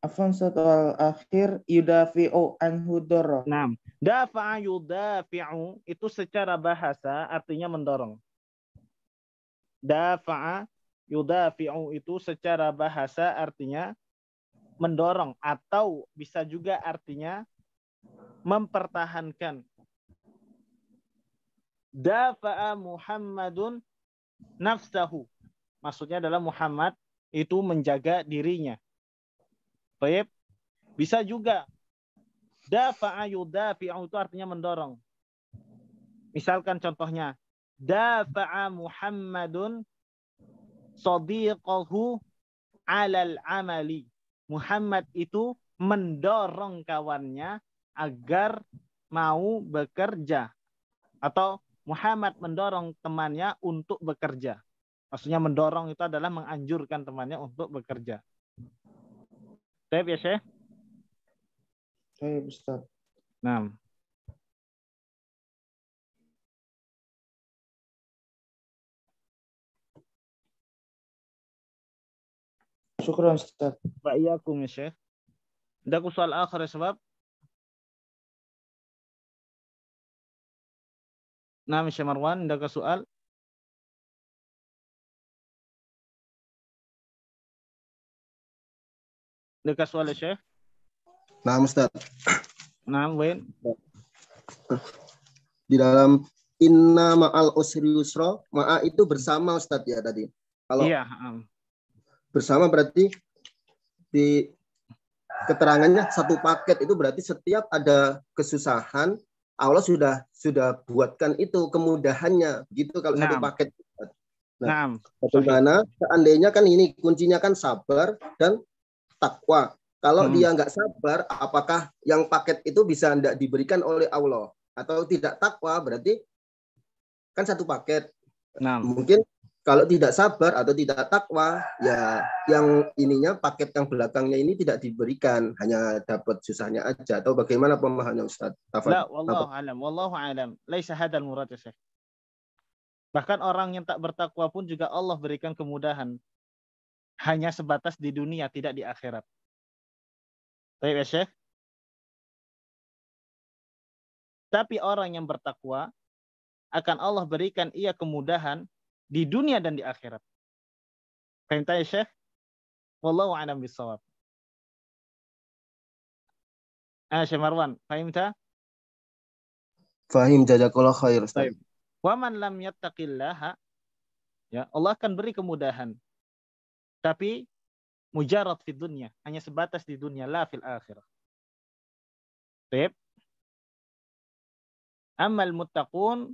afan setelah akhir yudafi'u anhu dorong. Nah, dafa'a yudafi'u itu secara bahasa artinya mendorong. Dafa'a yudafi'u itu secara bahasa artinya mendorong atau bisa juga artinya mempertahankan. Dafa'a Muhammadun nafsahu. Maksudnya adalah Muhammad itu menjaga dirinya. Baik, bisa juga dafa'a yudafi'u itu artinya mendorong. Misalkan contohnya, dafa'a Muhammadun sadiqahu alal amali. Muhammad itu mendorong kawannya agar mau bekerja. Atau Muhammad mendorong temannya untuk bekerja. Maksudnya mendorong itu adalah menganjurkan temannya untuk bekerja. Saya ya, Syekh? Saya, Ustaz. Nah. Syukran, Ustaz. Baik, ya, Syekh. Tidak soal akhir, ya, sebab. Nah, Syekh Marwan, ada soal. Lekas wala siya. Naam Ustaz. Naam Wain. di dalam inna ma'al usri yusra ma'a itu bersama Ustadz ya tadi kalau iya, um. bersama berarti di keterangannya satu paket itu berarti setiap ada kesusahan Allah sudah sudah buatkan itu kemudahannya gitu kalau nah. satu paket Nah, bagaimana seandainya kan ini kuncinya kan sabar dan takwa. Kalau hmm. dia nggak sabar, apakah yang paket itu bisa tidak diberikan oleh Allah atau tidak takwa? Berarti kan satu paket. Nah. Mungkin kalau tidak sabar atau tidak takwa, ya yang ininya paket yang belakangnya ini tidak diberikan, hanya dapat susahnya aja. Atau bagaimana pemahamannya Ustaz? Tafad. nah, wallahu alam, wallahu alam. Laisa hadal murad ya Bahkan orang yang tak bertakwa pun juga Allah berikan kemudahan hanya sebatas di dunia, tidak di akhirat. Baik ya Syekh? Tapi orang yang bertakwa akan Allah berikan ia kemudahan di dunia dan di akhirat. Perintah ya Syekh? Wallahu a'lam bisawab. Ah, Syekh Marwan, paham tak? Fahim jazakallahu khair. Ustaz. Wa man lam yattaqillaha ya Allah akan beri kemudahan tapi mujarab di dunia hanya sebatas di dunia, la fil akhirah. Baik. Amal muttaqun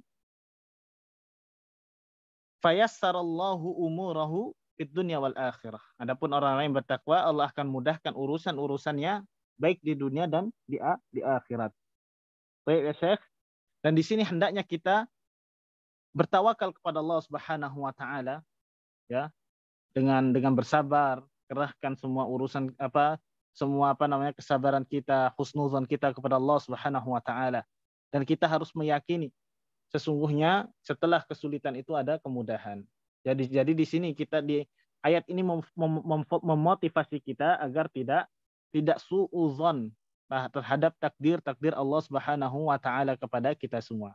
fayassarallahu umurahu fid dunya wal akhirah. Adapun orang lain bertakwa, Allah akan mudahkan urusan-urusannya baik di dunia dan di, di akhirat. Baik ya Syekh. Dan di sini hendaknya kita bertawakal kepada Allah Subhanahu wa taala ya dengan dengan bersabar kerahkan semua urusan apa semua apa namanya kesabaran kita husnuzon kita kepada Allah Subhanahu wa taala dan kita harus meyakini sesungguhnya setelah kesulitan itu ada kemudahan jadi jadi di sini kita di ayat ini mem, memotivasi kita agar tidak tidak suuzon nah, terhadap takdir takdir Allah Subhanahu wa taala kepada kita semua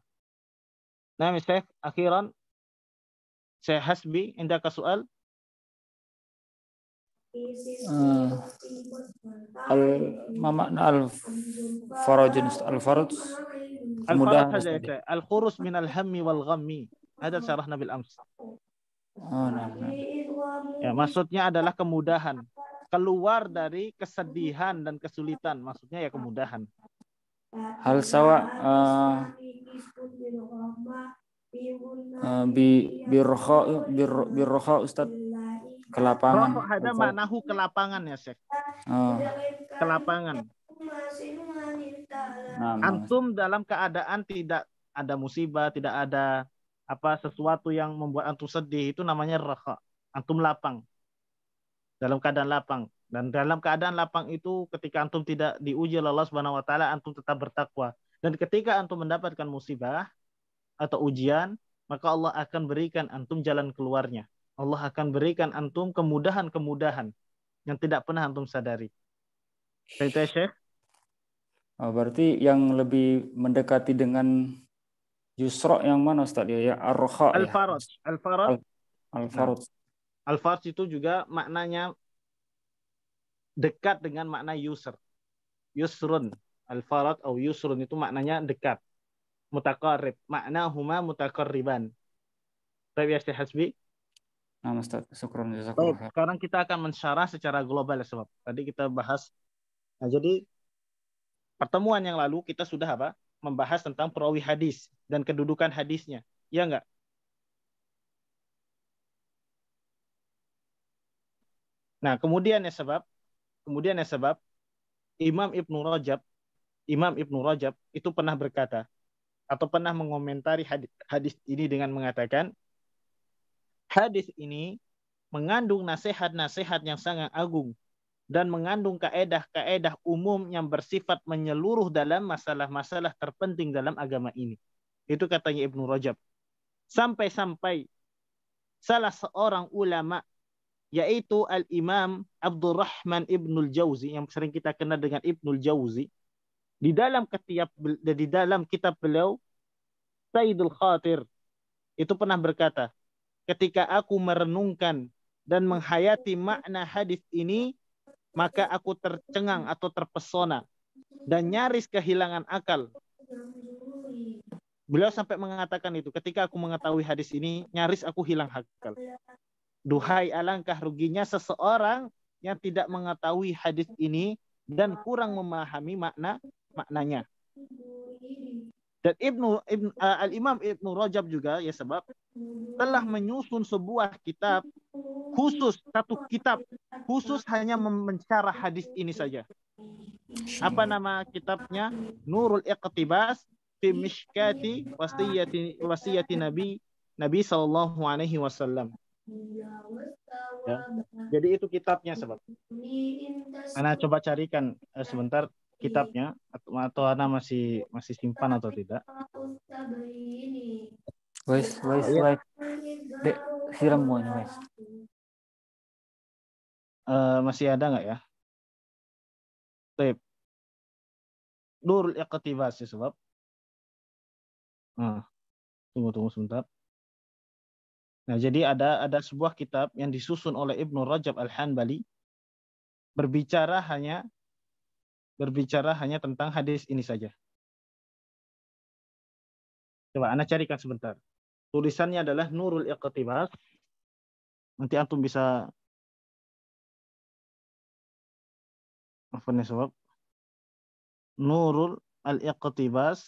nah misalnya akhiran saya hasbi indah kasual uh, al mama al farajun al faraj mudah al khurus min al hammi wal ghammi ada syarahna bil ams oh, nah, nah. ya maksudnya adalah kemudahan keluar dari kesedihan dan kesulitan maksudnya ya kemudahan hal sawa uh, uh, bi birroha bir, birroha ustad ke lapangan. Roh ada manahu ke lapangan ya, Syekh. Oh. Ke lapangan. Nah, antum dalam keadaan tidak ada musibah, tidak ada apa sesuatu yang membuat antum sedih itu namanya rokok. Antum lapang. Dalam keadaan lapang. Dan dalam keadaan lapang itu ketika antum tidak diuji oleh Allah Subhanahu wa taala, antum tetap bertakwa. Dan ketika antum mendapatkan musibah atau ujian, maka Allah akan berikan antum jalan keluarnya. Allah akan berikan antum kemudahan-kemudahan yang tidak pernah antum sadari. Saya ya, Syekh. Oh, berarti yang lebih mendekati dengan Yusra yang mana Ustaz ya? ya Ar-Raha. Al-Faraj. Ya. Al-Faraj. Al-Faraj. Al faraj ya al faraj al faraj Nah, al faraj itu juga maknanya dekat dengan makna yusr. Yusrun. Al-Faraj atau Yusrun itu maknanya dekat. Mutakarrib. Makna huma mutakarriban. Tapi ya Hasbi? Nah, Ustaz, syukron sekarang kita akan mensyarah secara global ya, sebab tadi kita bahas. Nah, jadi pertemuan yang lalu kita sudah apa? Membahas tentang perawi hadis dan kedudukan hadisnya. Ya enggak? Nah, kemudian ya sebab kemudian ya sebab Imam Ibnu Rajab Imam Ibnu Rajab itu pernah berkata atau pernah mengomentari hadis, hadis ini dengan mengatakan Hadis ini mengandung nasihat-nasihat yang sangat agung dan mengandung kaedah-kaedah umum yang bersifat menyeluruh dalam masalah-masalah terpenting dalam agama ini. Itu katanya Ibnu Rajab. Sampai-sampai salah seorang ulama yaitu Al-Imam Abdurrahman Ibnul Jauzi yang sering kita kenal dengan Ibnul Jauzi di dalam ketiap di dalam kitab beliau Sayyidul Khatir itu pernah berkata ketika aku merenungkan dan menghayati makna hadis ini, maka aku tercengang atau terpesona dan nyaris kehilangan akal. Beliau sampai mengatakan itu, ketika aku mengetahui hadis ini, nyaris aku hilang akal. Duhai alangkah ruginya seseorang yang tidak mengetahui hadis ini dan kurang memahami makna maknanya. Dan Ibnu, Ibn, eh, Al Imam Ibnu Rajab juga ya sebab telah menyusun sebuah kitab khusus satu kitab khusus hanya mencara hadis ini saja. Apa nama kitabnya? Nurul Iqtibas fi Mishkati wasiyati wasiyati Nabi Nabi sallallahu alaihi wasallam. Ya. Jadi itu kitabnya sebab. Ana coba carikan eh, sebentar kitabnya atau, atau Ana masih masih simpan atau tidak. Wes, wes, iya. wes. Dek, siram semuanya, wes. Uh, masih ada nggak ya? Tip. Durul iqtibas sebab. Nah, tunggu tunggu sebentar. Nah, jadi ada ada sebuah kitab yang disusun oleh Ibnu Rajab Al-Hanbali berbicara hanya berbicara hanya tentang hadis ini saja. Coba Anda carikan sebentar. Tulisannya adalah Nurul Iqtibas. Nanti antum bisa apa nih Nurul Al-Iqtibas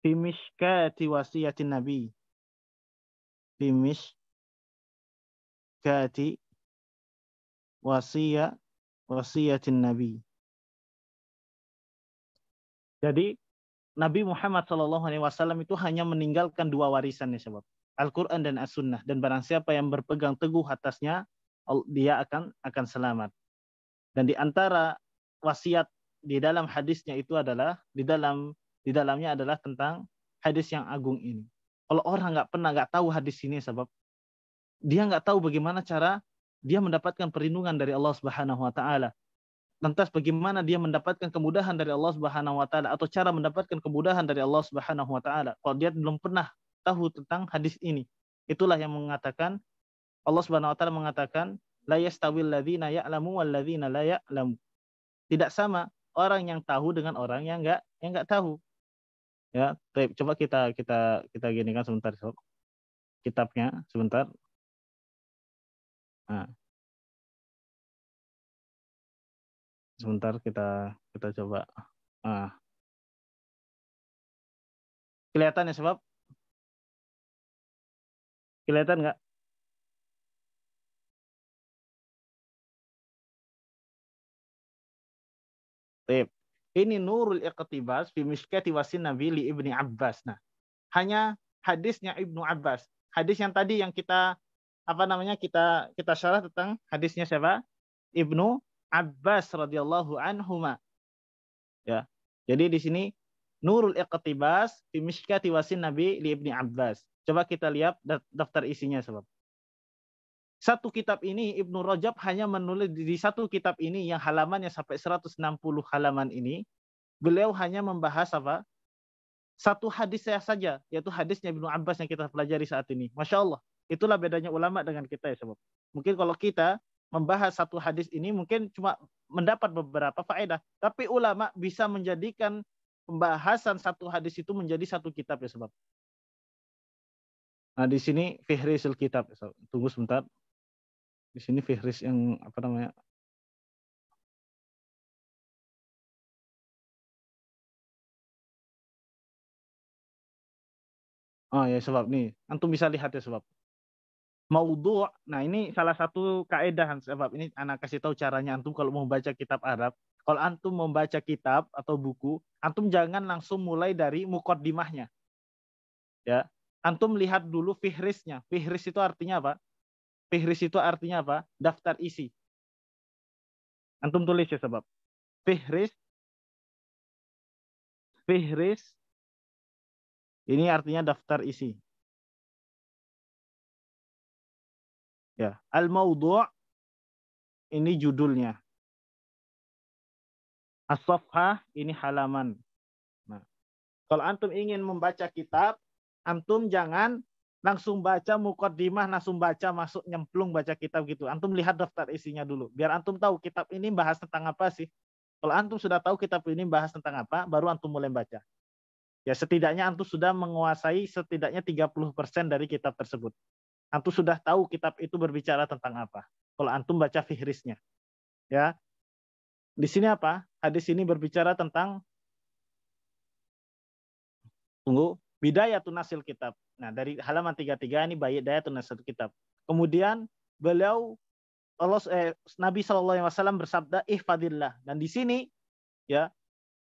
fi mishkati wasiyatin nabi fi mishkati wasiyah wasiyatin nabi jadi Nabi Muhammad SAW itu hanya meninggalkan dua warisan ya sebab Al-Quran dan As-Sunnah. Dan barang siapa yang berpegang teguh atasnya, dia akan akan selamat. Dan di antara wasiat di dalam hadisnya itu adalah di dalam di dalamnya adalah tentang hadis yang agung ini. Kalau orang nggak pernah nggak tahu hadis ini sebab dia nggak tahu bagaimana cara dia mendapatkan perlindungan dari Allah Subhanahu wa taala lantas bagaimana dia mendapatkan kemudahan dari Allah Subhanahu wa taala atau cara mendapatkan kemudahan dari Allah Subhanahu wa taala kalau dia belum pernah tahu tentang hadis ini itulah yang mengatakan Allah Subhanahu wa taala mengatakan la yastawil ladzina ya'lamu wal ladzina la ya'lamu tidak sama orang yang tahu dengan orang yang enggak yang enggak tahu ya coba kita kita kita gini kan sebentar so. kitabnya sebentar nah sebentar kita kita coba ah. kelihatan ya sebab kelihatan nggak Tip. Ini Nurul Iqtibas fi Mishkati Wasin Nabi li Ibni Abbas. Nah, hanya hadisnya Ibnu Abbas. Hadis yang tadi yang kita apa namanya kita kita syarah tentang hadisnya siapa? Ibnu Abbas radhiyallahu anhuma. Ya. Jadi di sini Nurul Iqtibas fi Mishkati wasin Nabi li Ibni Abbas. Coba kita lihat daftar isinya sebab. Satu kitab ini Ibnu Rajab hanya menulis di satu kitab ini yang halamannya sampai 160 halaman ini, beliau hanya membahas apa? Satu hadis saya saja, yaitu hadisnya Ibnu Abbas yang kita pelajari saat ini. Masya Allah. Itulah bedanya ulama dengan kita ya sebab. Mungkin kalau kita membahas satu hadis ini mungkin cuma mendapat beberapa faedah, tapi ulama bisa menjadikan pembahasan satu hadis itu menjadi satu kitab ya sebab. Nah, di sini fihrisul kitab. Ya, Tunggu sebentar. Di sini fihris yang apa namanya? Oh ya sebab nih, antum bisa lihat ya sebab maudhu. Nah, ini salah satu kaedah sebab ini anak kasih tahu caranya antum kalau mau baca kitab Arab. Kalau antum membaca kitab atau buku, antum jangan langsung mulai dari mukaddimahnya. Ya. Antum lihat dulu fihrisnya. Fihris itu artinya apa? Fihris itu artinya apa? Daftar isi. Antum tulis ya sebab. Fihris Fihris ini artinya daftar isi. Ya, al-maudhu' ini judulnya. as ini halaman. Nah, kalau antum ingin membaca kitab, antum jangan langsung baca mukaddimah, langsung baca masuk nyemplung baca kitab gitu. Antum lihat daftar isinya dulu. Biar antum tahu kitab ini bahas tentang apa sih. Kalau antum sudah tahu kitab ini bahas tentang apa, baru antum mulai baca. Ya setidaknya antum sudah menguasai setidaknya 30% dari kitab tersebut. Antum sudah tahu kitab itu berbicara tentang apa. Kalau antum baca fihrisnya. Ya. Di sini apa? Hadis ini berbicara tentang tunggu bidayatun nasil kitab. Nah, dari halaman 33 ini daya nasil kitab. Kemudian beliau Allah eh, Nabi Shallallahu Alaihi Wasallam bersabda ihfadillah dan di sini ya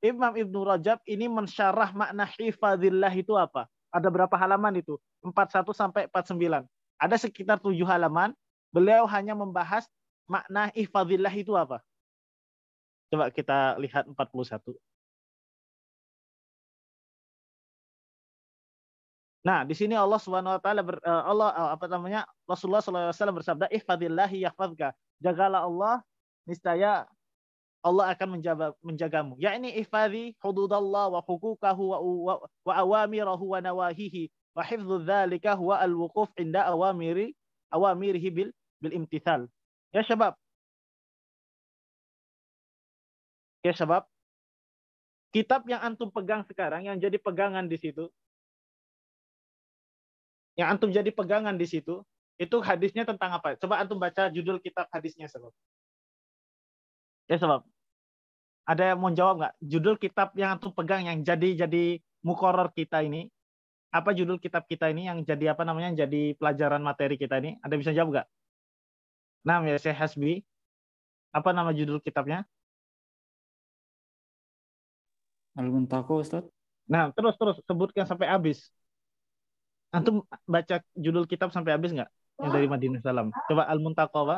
Imam Ibnu Rajab ini mensyarah makna ifadillah itu apa? Ada berapa halaman itu? 41 sampai 49. Ada sekitar tujuh halaman. Beliau hanya membahas makna ihfadillah itu apa. Coba kita lihat 41. Nah, di sini Allah Subhanahu wa taala eh, Allah eh, apa namanya? Rasulullah SAW bersabda, "Ihfadillahi yahfazka." Jagalah Allah, niscaya Allah akan menjaga, menjagamu. Ya ini ihfadhi hududallah wa hukukahu wa, wa, wa awamirahu wa nawahihi wa hifdzu dzalika huwa al-wuquf inda awamiri awamirihi bil bil imtithal. Ya syabab. Ya syabab. Kitab yang antum pegang sekarang yang jadi pegangan di situ. Yang antum jadi pegangan di situ, itu hadisnya tentang apa? Coba antum baca judul kitab hadisnya sebab. Ya sebab. Ada yang mau jawab nggak? Judul kitab yang antum pegang yang jadi jadi mukoror kita ini apa judul kitab kita ini yang jadi apa namanya jadi pelajaran materi kita ini? Ada bisa jawab nggak? Nah, ya saya Hasbi. Apa nama judul kitabnya? Al-Muntaqo, Ustaz. Nah, terus terus sebutkan sampai habis. Antum baca judul kitab sampai habis nggak? Yang dari Madinah Salam. Coba Al-Muntaqo apa?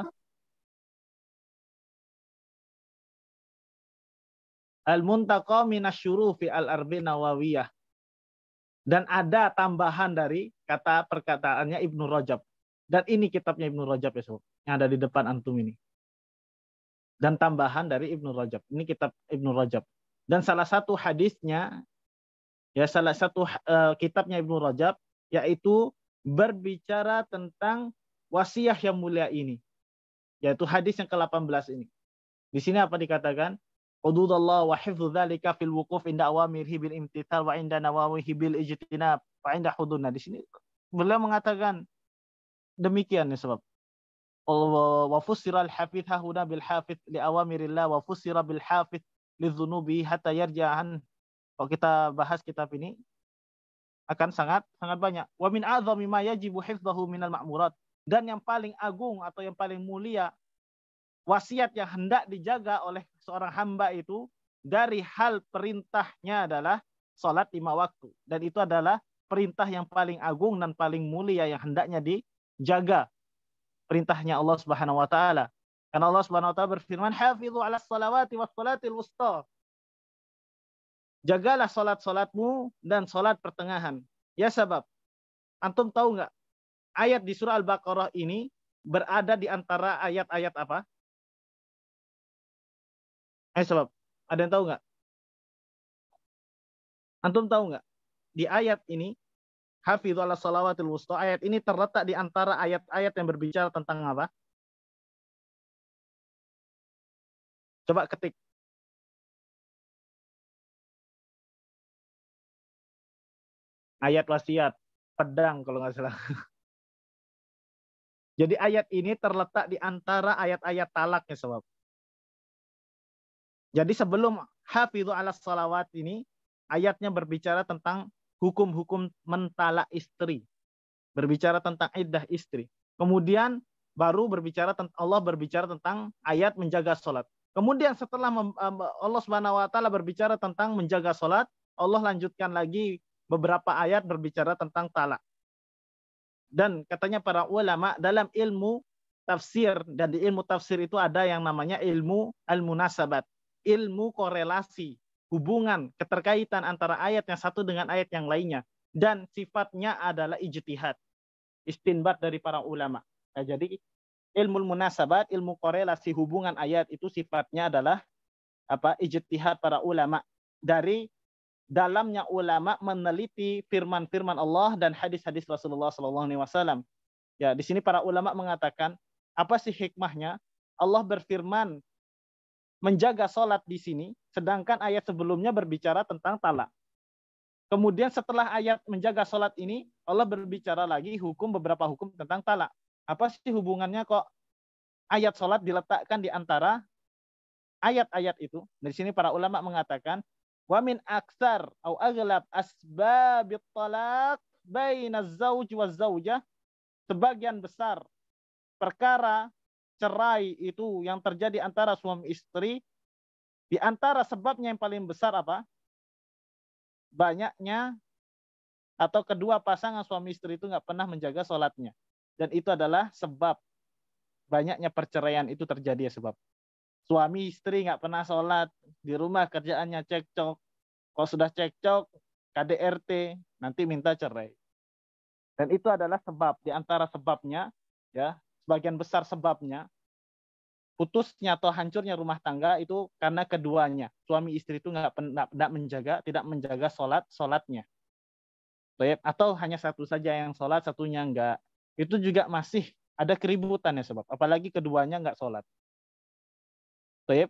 Al-Muntaqo minasyurufi al-arbi nawawiyah dan ada tambahan dari kata perkataannya Ibnu Rajab. Dan ini kitabnya Ibnu Rajab ya, so, yang ada di depan antum ini. Dan tambahan dari Ibnu Rajab. Ini kitab Ibnu Rajab. Dan salah satu hadisnya ya salah satu uh, kitabnya Ibnu Rajab yaitu berbicara tentang wasiah yang mulia ini yaitu hadis yang ke-18 ini. Di sini apa dikatakan? hududallah wa hifdzu dzalika fil wuquf inda awamirhi bil imtithal wa inda nawawihi bil ijtinab wa inda hududna di sini beliau mengatakan demikian ya sebab wa fusira al hafiz hahuna bil hafidh li awamirillah wa fusira bil hafidh li dzunubi hatta yarja'an kalau kita bahas kitab ini akan sangat sangat banyak wa min a'zami ma yajibu min al ma'murat dan yang paling agung atau yang paling mulia wasiat yang hendak dijaga oleh seorang hamba itu dari hal perintahnya adalah sholat lima waktu. Dan itu adalah perintah yang paling agung dan paling mulia yang hendaknya dijaga. Perintahnya Allah Subhanahu wa taala. Karena Allah Subhanahu wa taala berfirman, "Hafizu 'ala salawati was salatil wusta." Jagalah salat-salatmu dan salat pertengahan. Ya sebab antum tahu nggak ayat di surah Al-Baqarah ini berada di antara ayat-ayat apa? Eh, sebab. Ada yang tahu nggak? Antum tahu nggak? Di ayat ini, Hafidhu ala salawatil wusta. Ayat ini terletak di antara ayat-ayat yang berbicara tentang apa? Coba ketik. Ayat wasiat. Pedang kalau nggak salah. Jadi ayat ini terletak di antara ayat-ayat talaknya sebab. Jadi sebelum hafidhu ala salawat ini, ayatnya berbicara tentang hukum-hukum mentala istri. Berbicara tentang iddah istri. Kemudian baru berbicara tentang Allah berbicara tentang ayat menjaga sholat. Kemudian setelah Allah Subhanahu wa taala berbicara tentang menjaga sholat, Allah lanjutkan lagi beberapa ayat berbicara tentang talak. Dan katanya para ulama dalam ilmu tafsir dan di ilmu tafsir itu ada yang namanya ilmu al-munasabat ilmu korelasi, hubungan, keterkaitan antara ayat yang satu dengan ayat yang lainnya. Dan sifatnya adalah ijtihad, istinbat dari para ulama. Nah, jadi ilmu munasabat, ilmu korelasi hubungan ayat itu sifatnya adalah apa ijtihad para ulama dari dalamnya ulama meneliti firman-firman Allah dan hadis-hadis Rasulullah saw Ya, di sini para ulama mengatakan apa sih hikmahnya Allah berfirman menjaga sholat di sini, sedangkan ayat sebelumnya berbicara tentang talak. Kemudian setelah ayat menjaga sholat ini, Allah berbicara lagi hukum beberapa hukum tentang talak. Apa sih hubungannya kok ayat sholat diletakkan di antara ayat-ayat itu? Di sini para ulama mengatakan, wa min aksar au aglab asbabit talak baina zauj wa zaujah. Sebagian besar perkara cerai itu yang terjadi antara suami istri, di antara sebabnya yang paling besar apa? Banyaknya atau kedua pasangan suami istri itu nggak pernah menjaga sholatnya. Dan itu adalah sebab banyaknya perceraian itu terjadi ya sebab. Suami istri nggak pernah sholat, di rumah kerjaannya cekcok. Kalau sudah cekcok, KDRT, nanti minta cerai. Dan itu adalah sebab, di antara sebabnya ya sebagian besar sebabnya putusnya atau hancurnya rumah tangga itu karena keduanya suami istri itu nggak tidak menjaga tidak menjaga sholat sholatnya atau hanya satu saja yang sholat satunya nggak itu juga masih ada keributan ya sebab apalagi keduanya nggak sholat Taib,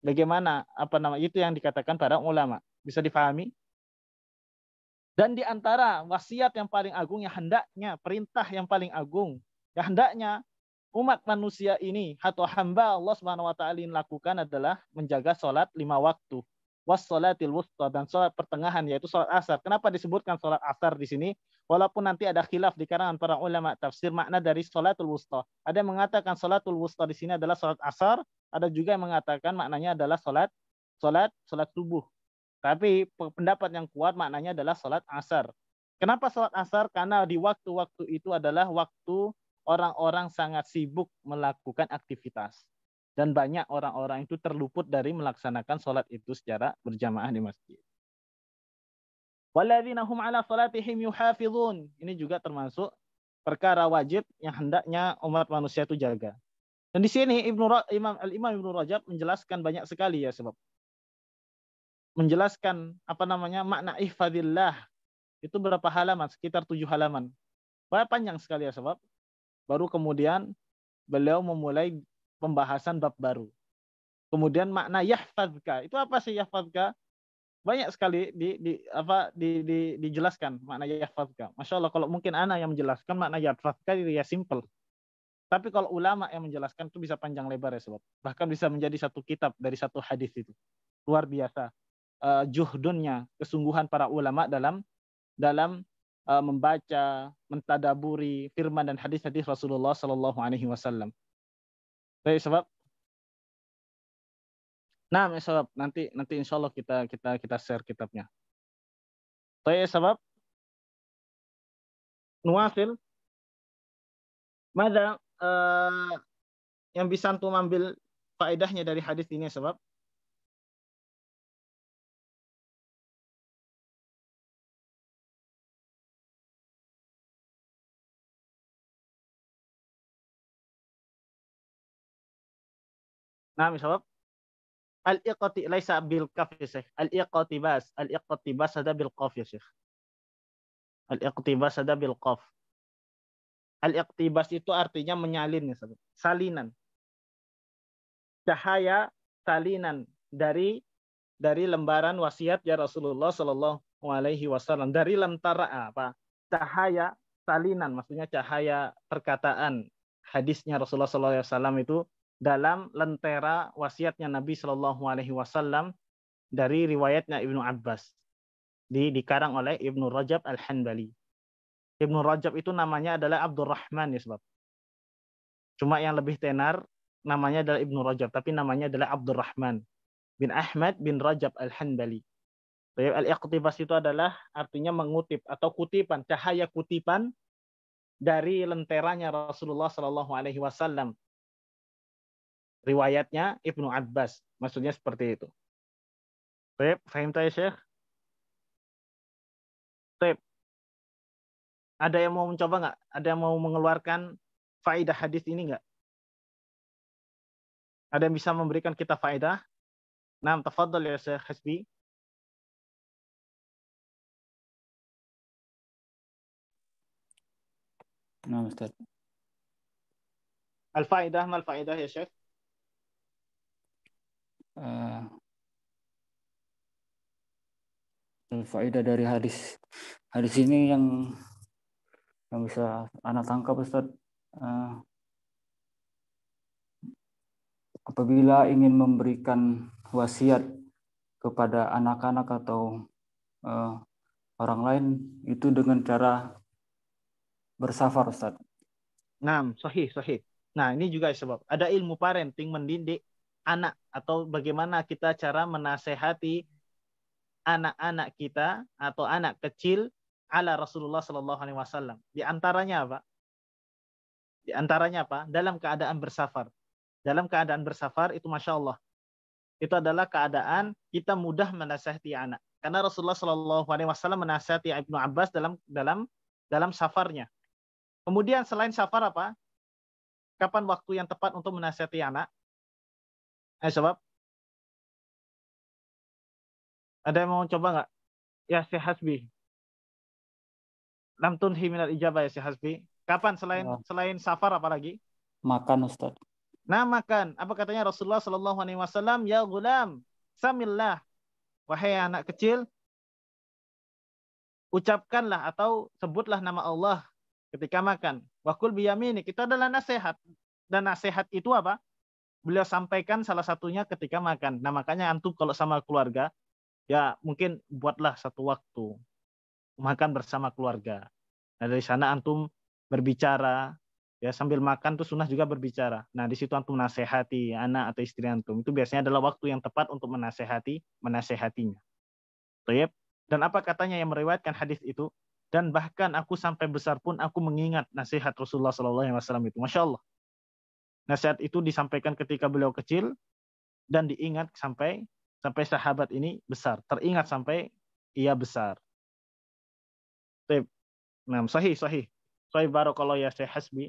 bagaimana apa nama itu yang dikatakan para ulama bisa difahami dan di antara wasiat yang paling agung yang hendaknya perintah yang paling agung Ya hendaknya umat manusia ini atau hamba Allah Subhanahu wa taala ini lakukan adalah menjaga salat lima waktu. Was salatil wusta dan salat pertengahan yaitu salat asar. Kenapa disebutkan salat asar di sini? Walaupun nanti ada khilaf di kalangan para ulama tafsir makna dari salatul wusta. Ada yang mengatakan salatul wusta di sini adalah salat asar, ada juga yang mengatakan maknanya adalah salat salat salat subuh. Tapi pendapat yang kuat maknanya adalah salat asar. Kenapa salat asar? Karena di waktu-waktu itu adalah waktu orang-orang sangat sibuk melakukan aktivitas dan banyak orang-orang itu terluput dari melaksanakan sholat itu secara berjamaah di masjid. Waladzina hum ala salatihim yuhafidun. Ini juga termasuk perkara wajib yang hendaknya umat manusia itu jaga. Dan di sini Ibnu Imam Al-Imam Ibnu Rajab menjelaskan banyak sekali ya sebab menjelaskan apa namanya makna ihfadillah itu berapa halaman sekitar tujuh halaman. Wah panjang sekali ya sebab Baru kemudian beliau memulai pembahasan bab baru. Kemudian makna yahfazka Itu apa sih yahfazka Banyak sekali di, di apa di, di, dijelaskan makna yahfazka Masya Allah kalau mungkin anak yang menjelaskan makna yahfazka itu ya simple. Tapi kalau ulama yang menjelaskan itu bisa panjang lebar ya sobat. Bahkan bisa menjadi satu kitab dari satu hadis itu. Luar biasa. Uh, juhdunnya, kesungguhan para ulama dalam dalam uh, membaca, mentadaburi firman dan hadis-hadis Rasulullah Shallallahu Alaihi Wasallam. Baik, sebab Nah, sebab nanti nanti insya Allah kita kita kita share kitabnya. Baik, sebab nuafil Mada uh, yang bisa antum ambil faedahnya dari hadis ini sebab al-ikti bil نعم syekh al الاقتي ليس بالكف يا شيخ syekh al ده bas يا bil الاقتباس al بالقاف bas itu artinya menyalin ya sahabat. salinan cahaya salinan dari dari lembaran wasiat ya Rasulullah Shallallahu Alaihi Wasallam dari lentera ah, apa cahaya salinan maksudnya cahaya perkataan hadisnya Rasulullah Shallallahu Alaihi Wasallam itu dalam lentera wasiatnya Nabi Shallallahu Alaihi Wasallam dari riwayatnya Ibnu Abbas di dikarang oleh Ibnu Rajab Al Hanbali. Ibnu Rajab itu namanya adalah Abdurrahman ya sebab. Cuma yang lebih tenar namanya adalah Ibnu Rajab, tapi namanya adalah Abdurrahman bin Ahmad bin Rajab Al Hanbali. Al-Iqtibas itu adalah artinya mengutip atau kutipan, cahaya kutipan dari lenteranya Rasulullah Shallallahu Alaihi Wasallam riwayatnya Ibnu Abbas. Maksudnya seperti itu. Baik, fahim tadi, ya, Syekh? Baik. Ada yang mau mencoba nggak? Ada yang mau mengeluarkan faedah hadis ini nggak? Ada yang bisa memberikan kita faedah? Nah, tafadhol ya Syekh Hasbi. Nah, Ustaz. Al-faedah, mal faedah ya Syekh? uh, faedah dari hadis hadis ini yang yang bisa anak tangkap Ustaz uh, apabila ingin memberikan wasiat kepada anak-anak atau uh, orang lain itu dengan cara bersafar Ustaz. Nah, sahih, sahih. Nah, ini juga sebab ada ilmu parenting mendidik anak atau bagaimana kita cara menasehati anak-anak kita atau anak kecil ala Rasulullah Shallallahu Alaihi Wasallam. Di antaranya apa? Di antaranya apa? Dalam keadaan bersafar. Dalam keadaan bersafar itu masya Allah. Itu adalah keadaan kita mudah menasehati anak. Karena Rasulullah Shallallahu Alaihi Wasallam menasehati Ibnu Abbas dalam dalam dalam safarnya. Kemudian selain safar apa? Kapan waktu yang tepat untuk menasehati anak? Eh sebab ada yang mau coba nggak? Ya si Hasbi. Lam tunhi minal ijabah ya si Hasbi. Kapan selain ya. selain safar apa lagi? Makan Ustaz. Nah makan. Apa katanya Rasulullah saw Alaihi Wasallam? Ya gulam, samillah. Wahai anak kecil, ucapkanlah atau sebutlah nama Allah ketika makan. Wakul biyamini. Kita adalah nasihat. Dan nasihat itu apa? beliau sampaikan salah satunya ketika makan. Nah, makanya antum kalau sama keluarga ya mungkin buatlah satu waktu makan bersama keluarga. Nah, dari sana antum berbicara ya sambil makan tuh sunnah juga berbicara. Nah, di situ antum nasehati anak atau istri antum. Itu biasanya adalah waktu yang tepat untuk menasehati menasehatinya. Tuyep. Dan apa katanya yang meriwayatkan hadis itu? Dan bahkan aku sampai besar pun aku mengingat nasihat Rasulullah SAW itu, masya Allah. Nasihat itu disampaikan ketika beliau kecil dan diingat sampai sampai sahabat ini besar, teringat sampai ia besar. Tip. Nah, sahih, sahih. Sahih barakallahu ya Syekh Hasbi.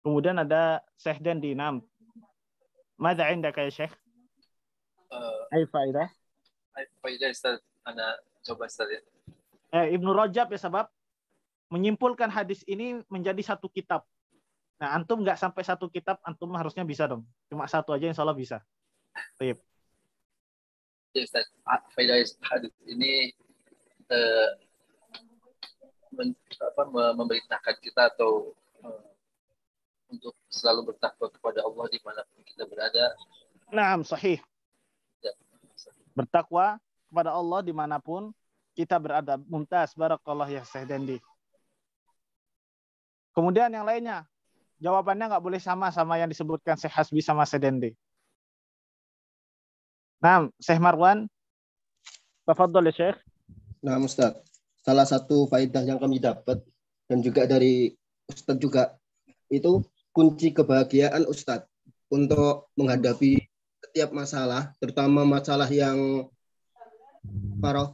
Kemudian ada Syekh dan Dinam. ماذا عندك يا شيخ؟ أي فائدة؟ أي فائدة أستاذ أنا coba Ustaz ya. Eh, Ibnu Rajab ya sebab menyimpulkan hadis ini menjadi satu kitab. Nah, antum nggak sampai satu kitab, antum harusnya bisa dong. Cuma satu aja insya Allah bisa. Tip. Ya, ah, ini eh, apa, memerintahkan kita atau eh, untuk selalu bertakwa kepada Allah dimanapun kita berada. Nah, sahih. Ya, Bertakwa kepada Allah dimanapun kita berada. muntas barakallah ya Dendi. Kemudian yang lainnya, jawabannya nggak boleh sama sama yang disebutkan Syekh Hasbi sama Dendi. Nah, Syekh Marwan, tafadhol ya Syekh. Nah, Ustaz, salah satu faedah yang kami dapat dan juga dari Ustaz juga itu kunci kebahagiaan Ustaz untuk menghadapi setiap masalah, terutama masalah yang parah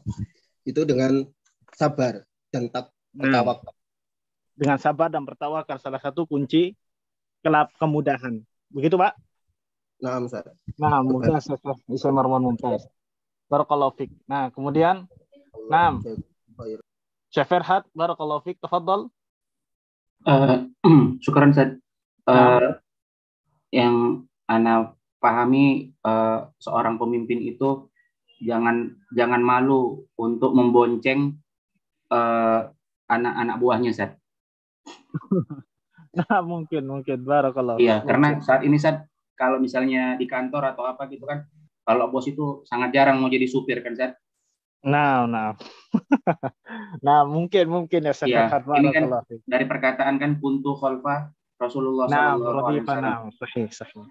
itu dengan sabar dan tak hmm dengan sabar dan bertawakal salah satu kunci kelap kemudahan. Begitu, Pak? Nah, Ustaz. Nah, mungkin Ustaz Marwan Mumtaz. Barakallahu fiik. Nah, kemudian Naam. Syekh Ferhat, barakallahu fiik, tafadhol. Eh, syukuran Ustaz. Eh, yang ana pahami uh, seorang pemimpin itu jangan jangan malu untuk membonceng eh, anak-anak uh, anak buahnya Ustaz nah mungkin mungkin barokallah. Iya mungkin. karena saat ini saat kalau misalnya di kantor atau apa gitu kan kalau bos itu sangat jarang mau jadi supir kan saat Nah, nah. nah, mungkin mungkin ya saya ya, ini kan dari perkataan kan kuntu khalfa Rasulullah nah, sallallahu alaihi wasallam. Nah, sahih, sahih.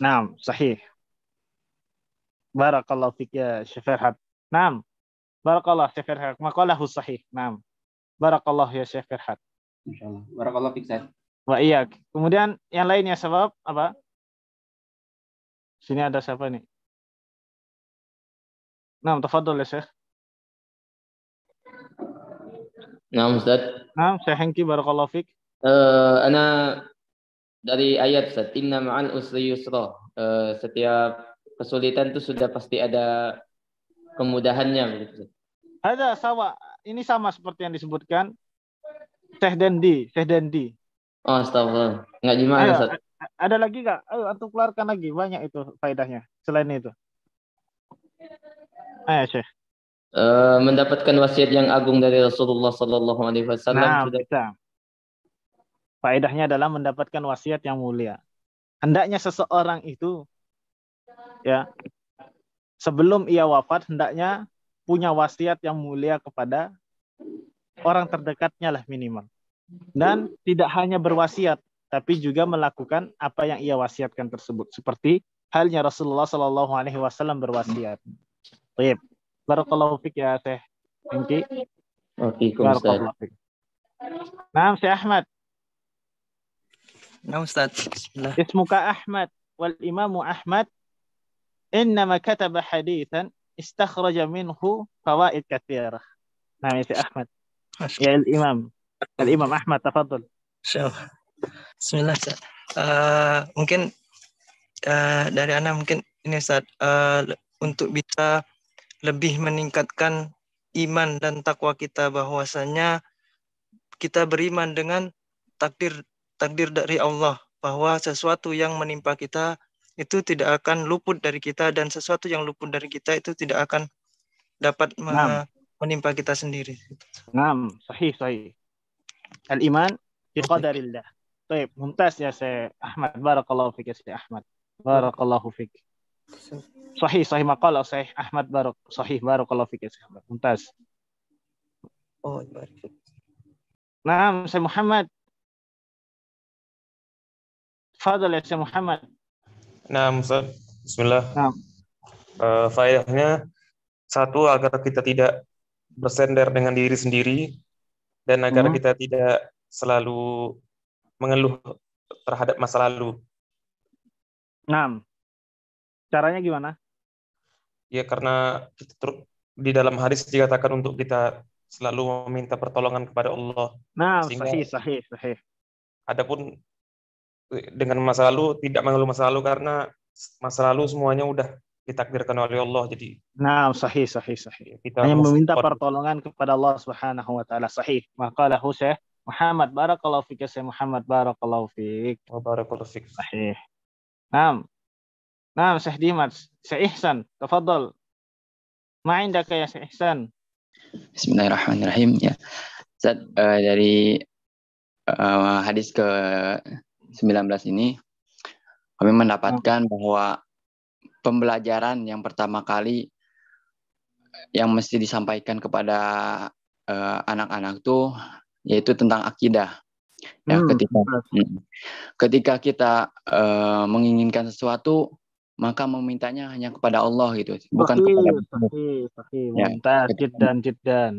Nah, sahih. Barakallahu fik ya Syekh Farhad. Naam. Barakallah Syekh Farhad. Maqalahu sahih. Naam. Barakallah ya Syekh Firhat. Insyaallah. Barakallah Fikzat. Wa iya. Kemudian yang lainnya sebab apa? Sini ada siapa nih? Nah, tafadhol ya Syekh. Nah, Ustaz. Nah, Syekh Hengki Barakallah Fik. Uh, ana dari ayat Ustaz, inna ma'al usri yusra. Uh, setiap kesulitan itu sudah pasti ada kemudahannya. begitu. Ada sawa ini sama seperti yang disebutkan Syekh Dendi, Syekh Dendi. Oh, astagfirullah. Enggak gimana, Ayo, Ustaz? Ada lagi enggak? Ayo antum keluarkan lagi, banyak itu faedahnya selain itu. Ayo, Syekh. Uh, mendapatkan wasiat yang agung dari Rasulullah Sallallahu Alaihi Wasallam nah, sudah bisa. faedahnya adalah mendapatkan wasiat yang mulia hendaknya seseorang itu ya sebelum ia wafat hendaknya punya wasiat yang mulia kepada orang terdekatnya lah minimal. Dan tidak hanya berwasiat, tapi juga melakukan apa yang ia wasiatkan tersebut. Seperti halnya Rasulullah Shallallahu Alaihi Wasallam berwasiat. Baik, barakallahu fiq ya Oke. Barokallahu Waalaikumsalam. Nah, Syekh Ahmad. Nah, Ustaz. Bismillah. Ismuka Ahmad wal imamu Ahmad innama kataba hadithan istakhraja minhu fawaid katsirah. Nama ya, itu Ahmad. Ya Imam. Al Imam Ahmad tafadhol. Insyaallah. Bismillah. Uh, mungkin uh, dari Anda mungkin ini saat uh, eh, untuk bisa lebih meningkatkan iman dan takwa kita bahwasanya kita beriman dengan takdir takdir dari Allah bahwa sesuatu yang menimpa kita itu tidak akan luput dari kita dan sesuatu yang luput dari kita itu tidak akan dapat nah. menimpa kita sendiri. Nah, sahih sahih. Al iman bi qadarillah. Baik, mumtaz ya saya Ahmad. Barakallahu fik ya Ahmad. Barakallahu fik. Sahih sahih maqala saya Ahmad barak sahih barakallahu fik ya Ahmad. Mumtaz. Oh, baik. Naam, saya Muhammad. Fadal ya saya Muhammad. Nah, Ustaz, bismillah. Nah. Uh, faedahnya satu agar kita tidak bersender dengan diri sendiri dan agar hmm. kita tidak selalu mengeluh terhadap masa lalu. Nah, caranya gimana? Ya karena kita di dalam hadis dikatakan untuk kita selalu meminta pertolongan kepada Allah. Nah, sahih, sahih, sahih. Adapun dengan masa lalu tidak mengeluh masa lalu karena masa lalu semuanya udah ditakdirkan oleh Allah jadi nah sahih sahih sahih ya, kita hanya meminta pertolongan kepada Allah Subhanahu wa taala sahih maqalahu Syekh Muhammad barakallahu fik ya, Syekh Muhammad barakallahu fik wa barakallahu fik sahih Naam Naam Syekh Dimas Syekh Ihsan tafadhol ma indaka ya Syekh Ihsan Bismillahirrahmanirrahim ya Zat, uh, dari uh, hadis ke ini kami mendapatkan bahwa pembelajaran yang pertama kali yang mesti disampaikan kepada uh, anak-anak tuh yaitu tentang akidah. Ya, hmm. ketika hmm. ketika kita uh, menginginkan sesuatu maka memintanya hanya kepada Allah gitu, bukan fakih, kepada fakih, fakih. Minta, ya, jiddan jiddan.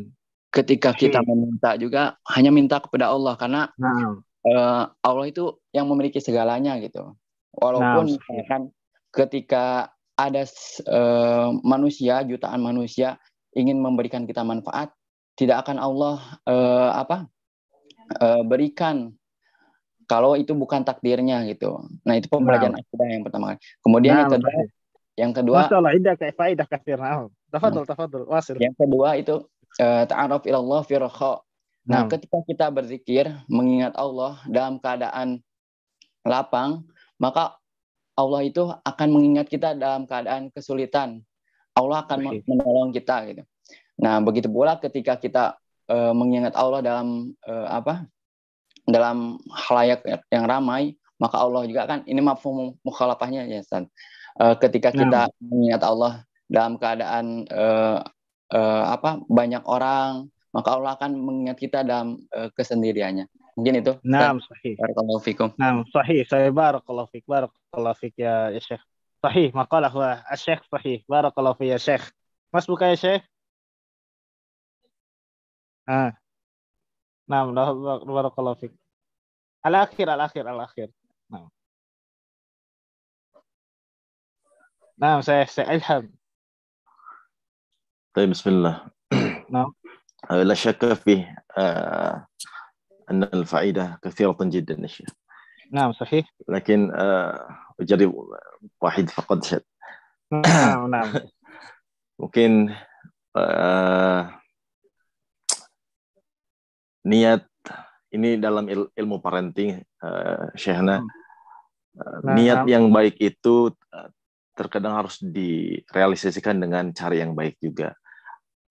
Ketika kita meminta juga hanya minta kepada Allah karena hmm uh, Allah itu yang memiliki segalanya gitu. Walaupun nah, kan ketika ada uh, manusia jutaan manusia ingin memberikan kita manfaat, tidak akan Allah uh, apa uh, berikan kalau itu bukan takdirnya gitu. Nah itu pembelajaran nah. akidah yang pertama. Kemudian nah, yang kedua, masalah. yang kedua, Tafadul, tafadul, Yang kedua itu uh, ta'aruf ilallah fi Nah, hmm. ketika kita berzikir, mengingat Allah dalam keadaan lapang, maka Allah itu akan mengingat kita dalam keadaan kesulitan. Allah akan menolong kita gitu. Nah, begitu pula ketika kita uh, mengingat Allah dalam uh, apa? dalam halayak yang ramai, maka Allah juga akan ini mafhum mukhalafahnya ya, Ustaz. Uh, ketika nah. kita nah. mengingat Allah dalam keadaan apa? banyak orang maka Allah akan mengingat kita dalam uh, kesendiriannya. Mungkin itu. Naam, sahih. Barakallahu fikum. Naam, sahih. Saya barakallahu fik. Barakallahu fik ya, ya Syekh. Sahih, makalah wa Syekh sahih. Barakallahu fik ya Syekh. Mas buka ya Syekh. Ah. Naam, barakallahu fik. Al-akhir, al-akhir, al-akhir. Naam. Naam, Syekh, Syekh Ilham. Tayyib bismillah. Naam. لا شك فيه أن الفائدة كثيرة جدا يا شيخ نعم صحيح لكن أجرب واحد فقط شد نعم نعم mungkin uh, niat ini dalam il, ilmu parenting uh, Syekhna nah, niat yang baik itu terkadang harus direalisasikan dengan cara yang baik juga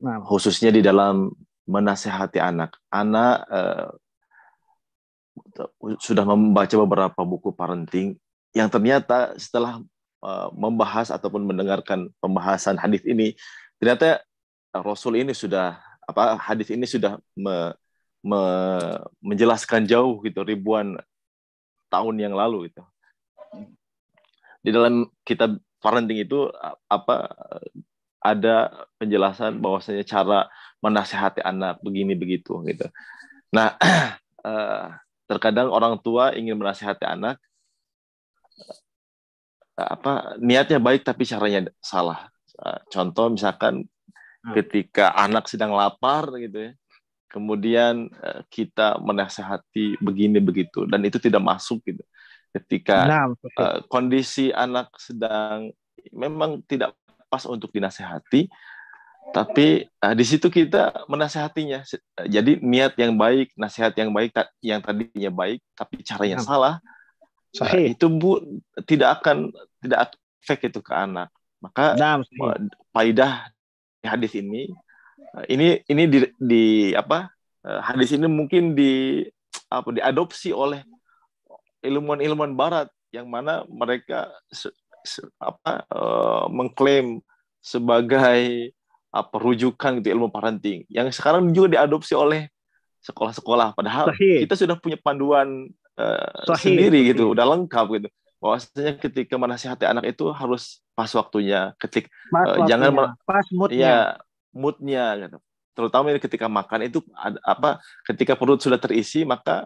nah. khususnya di dalam menasehati anak. Anak uh, sudah membaca beberapa buku parenting yang ternyata setelah uh, membahas ataupun mendengarkan pembahasan hadis ini, ternyata Rasul ini sudah apa hadis ini sudah me, me, menjelaskan jauh gitu ribuan tahun yang lalu gitu. Di dalam kitab parenting itu apa ada penjelasan bahwasanya cara menasehati anak begini begitu gitu. Nah, eh, terkadang orang tua ingin menasehati anak eh, apa niatnya baik tapi caranya salah. Eh, contoh misalkan hmm. ketika anak sedang lapar gitu ya. Kemudian kita menasehati begini begitu dan itu tidak masuk gitu. Ketika nah, uh, kondisi anak sedang memang tidak pas untuk dinasehati, tapi uh, di situ kita menasehatinya. Jadi niat yang baik, nasihat yang baik, yang tadinya baik, tapi caranya hmm. salah, ah, itu bu tidak akan tidak efek itu ke anak. Maka nah, hadis ini, ah, ini ini di, di apa hadis ini mungkin di apa diadopsi oleh ilmuwan-ilmuwan Barat yang mana mereka apa uh, mengklaim sebagai apa rujukan gitu ilmu parenting yang sekarang juga diadopsi oleh sekolah-sekolah padahal Sahih. kita sudah punya panduan uh, Sahih. sendiri gitu. Sahih. gitu udah lengkap gitu bahwasanya ketika menasihati anak itu harus pas waktunya ketik uh, jangan pas moodnya ya moodnya gitu terutama ketika makan itu ada, apa ketika perut sudah terisi maka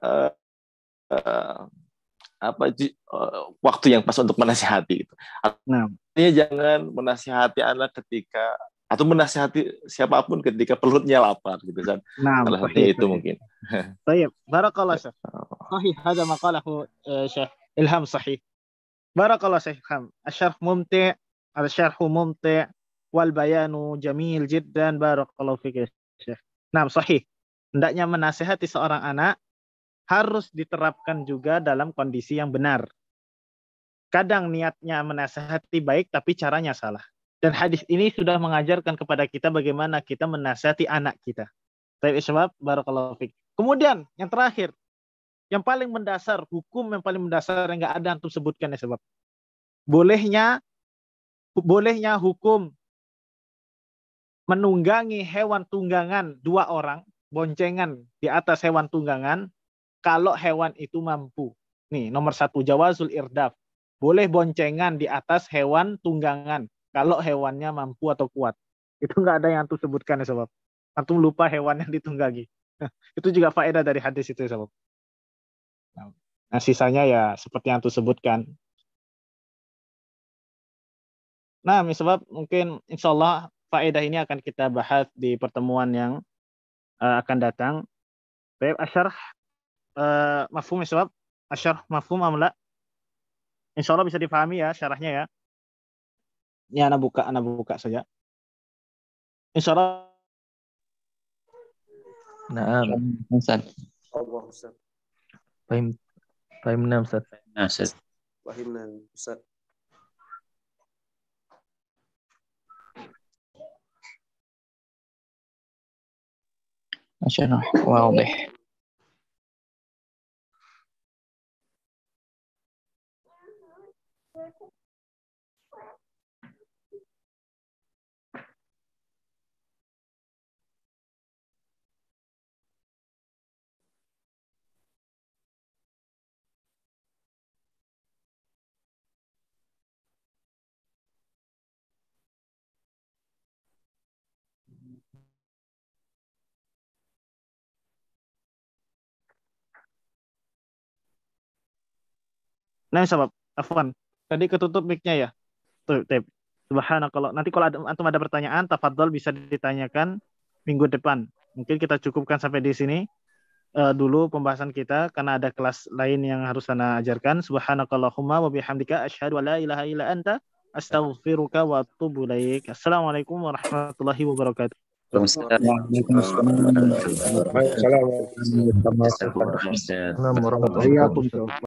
uh, apa di, uh, eh, waktu yang pas untuk menasihati gitu. Nah. Artinya nah. jangan menasihati anak ketika atau menasihati siapapun ketika perutnya lapar gitu kan. Nah, Salah baik. itu mungkin. Baik, barakallah Syekh. Ya sahih hada maqalahu eh, Syekh Ilham sahih. Barakallah Syekh Ilham. Asy-syarh mumti' al-syarh mumti' wal bayanu jamil jiddan barakallahu fik Syekh. Nah, sahih. Hendaknya menasihati seorang anak harus diterapkan juga dalam kondisi yang benar. Kadang niatnya menasehati baik tapi caranya salah. Dan hadis ini sudah mengajarkan kepada kita bagaimana kita menasehati anak kita. Tapi sebab barakallahu fiik. Kemudian yang terakhir, yang paling mendasar hukum yang paling mendasar yang nggak ada antum sebutkan ya sebab. Bolehnya bolehnya hukum menunggangi hewan tunggangan dua orang, boncengan di atas hewan tunggangan kalau hewan itu mampu. Nih, nomor satu, jawazul irdaf. Boleh boncengan di atas hewan tunggangan kalau hewannya mampu atau kuat. Itu nggak ada yang antum sebutkan ya sobat. Antum lupa hewan yang ditunggangi. itu juga faedah dari hadis itu ya sobat. Nah, nah sisanya ya seperti yang antum sebutkan. Nah, sebab mungkin insya Allah faedah ini akan kita bahas di pertemuan yang uh, akan datang. Baik, asyarah Eh, mafhum ya sebab Asyarah mafhum amla? Insya Allah bisa dipahami ya syarahnya ya. Ini ya, anak buka, anak buka saja. Insya Allah. Nah, Ustaz. Allah Ustaz. Fahim, fahimna Ustaz. Nah, Ustaz. Fahimna Ustaz. wow, واضح Nah, sahabat, Afwan. Tadi ketutup mic-nya ya. Tuh, tip. kalau Nanti kalau ada, antum ada pertanyaan, tafadhol bisa ditanyakan minggu depan. Mungkin kita cukupkan sampai di sini uh, dulu pembahasan kita karena ada kelas lain yang harus sana ajarkan. Subhanakallahumma wa bihamdika asyhadu an la ilaha illa anta astaghfiruka wa atubu ilaik. Assalamualaikum warahmatullahi wabarakatuh. warahmatullahi wabarakatuh.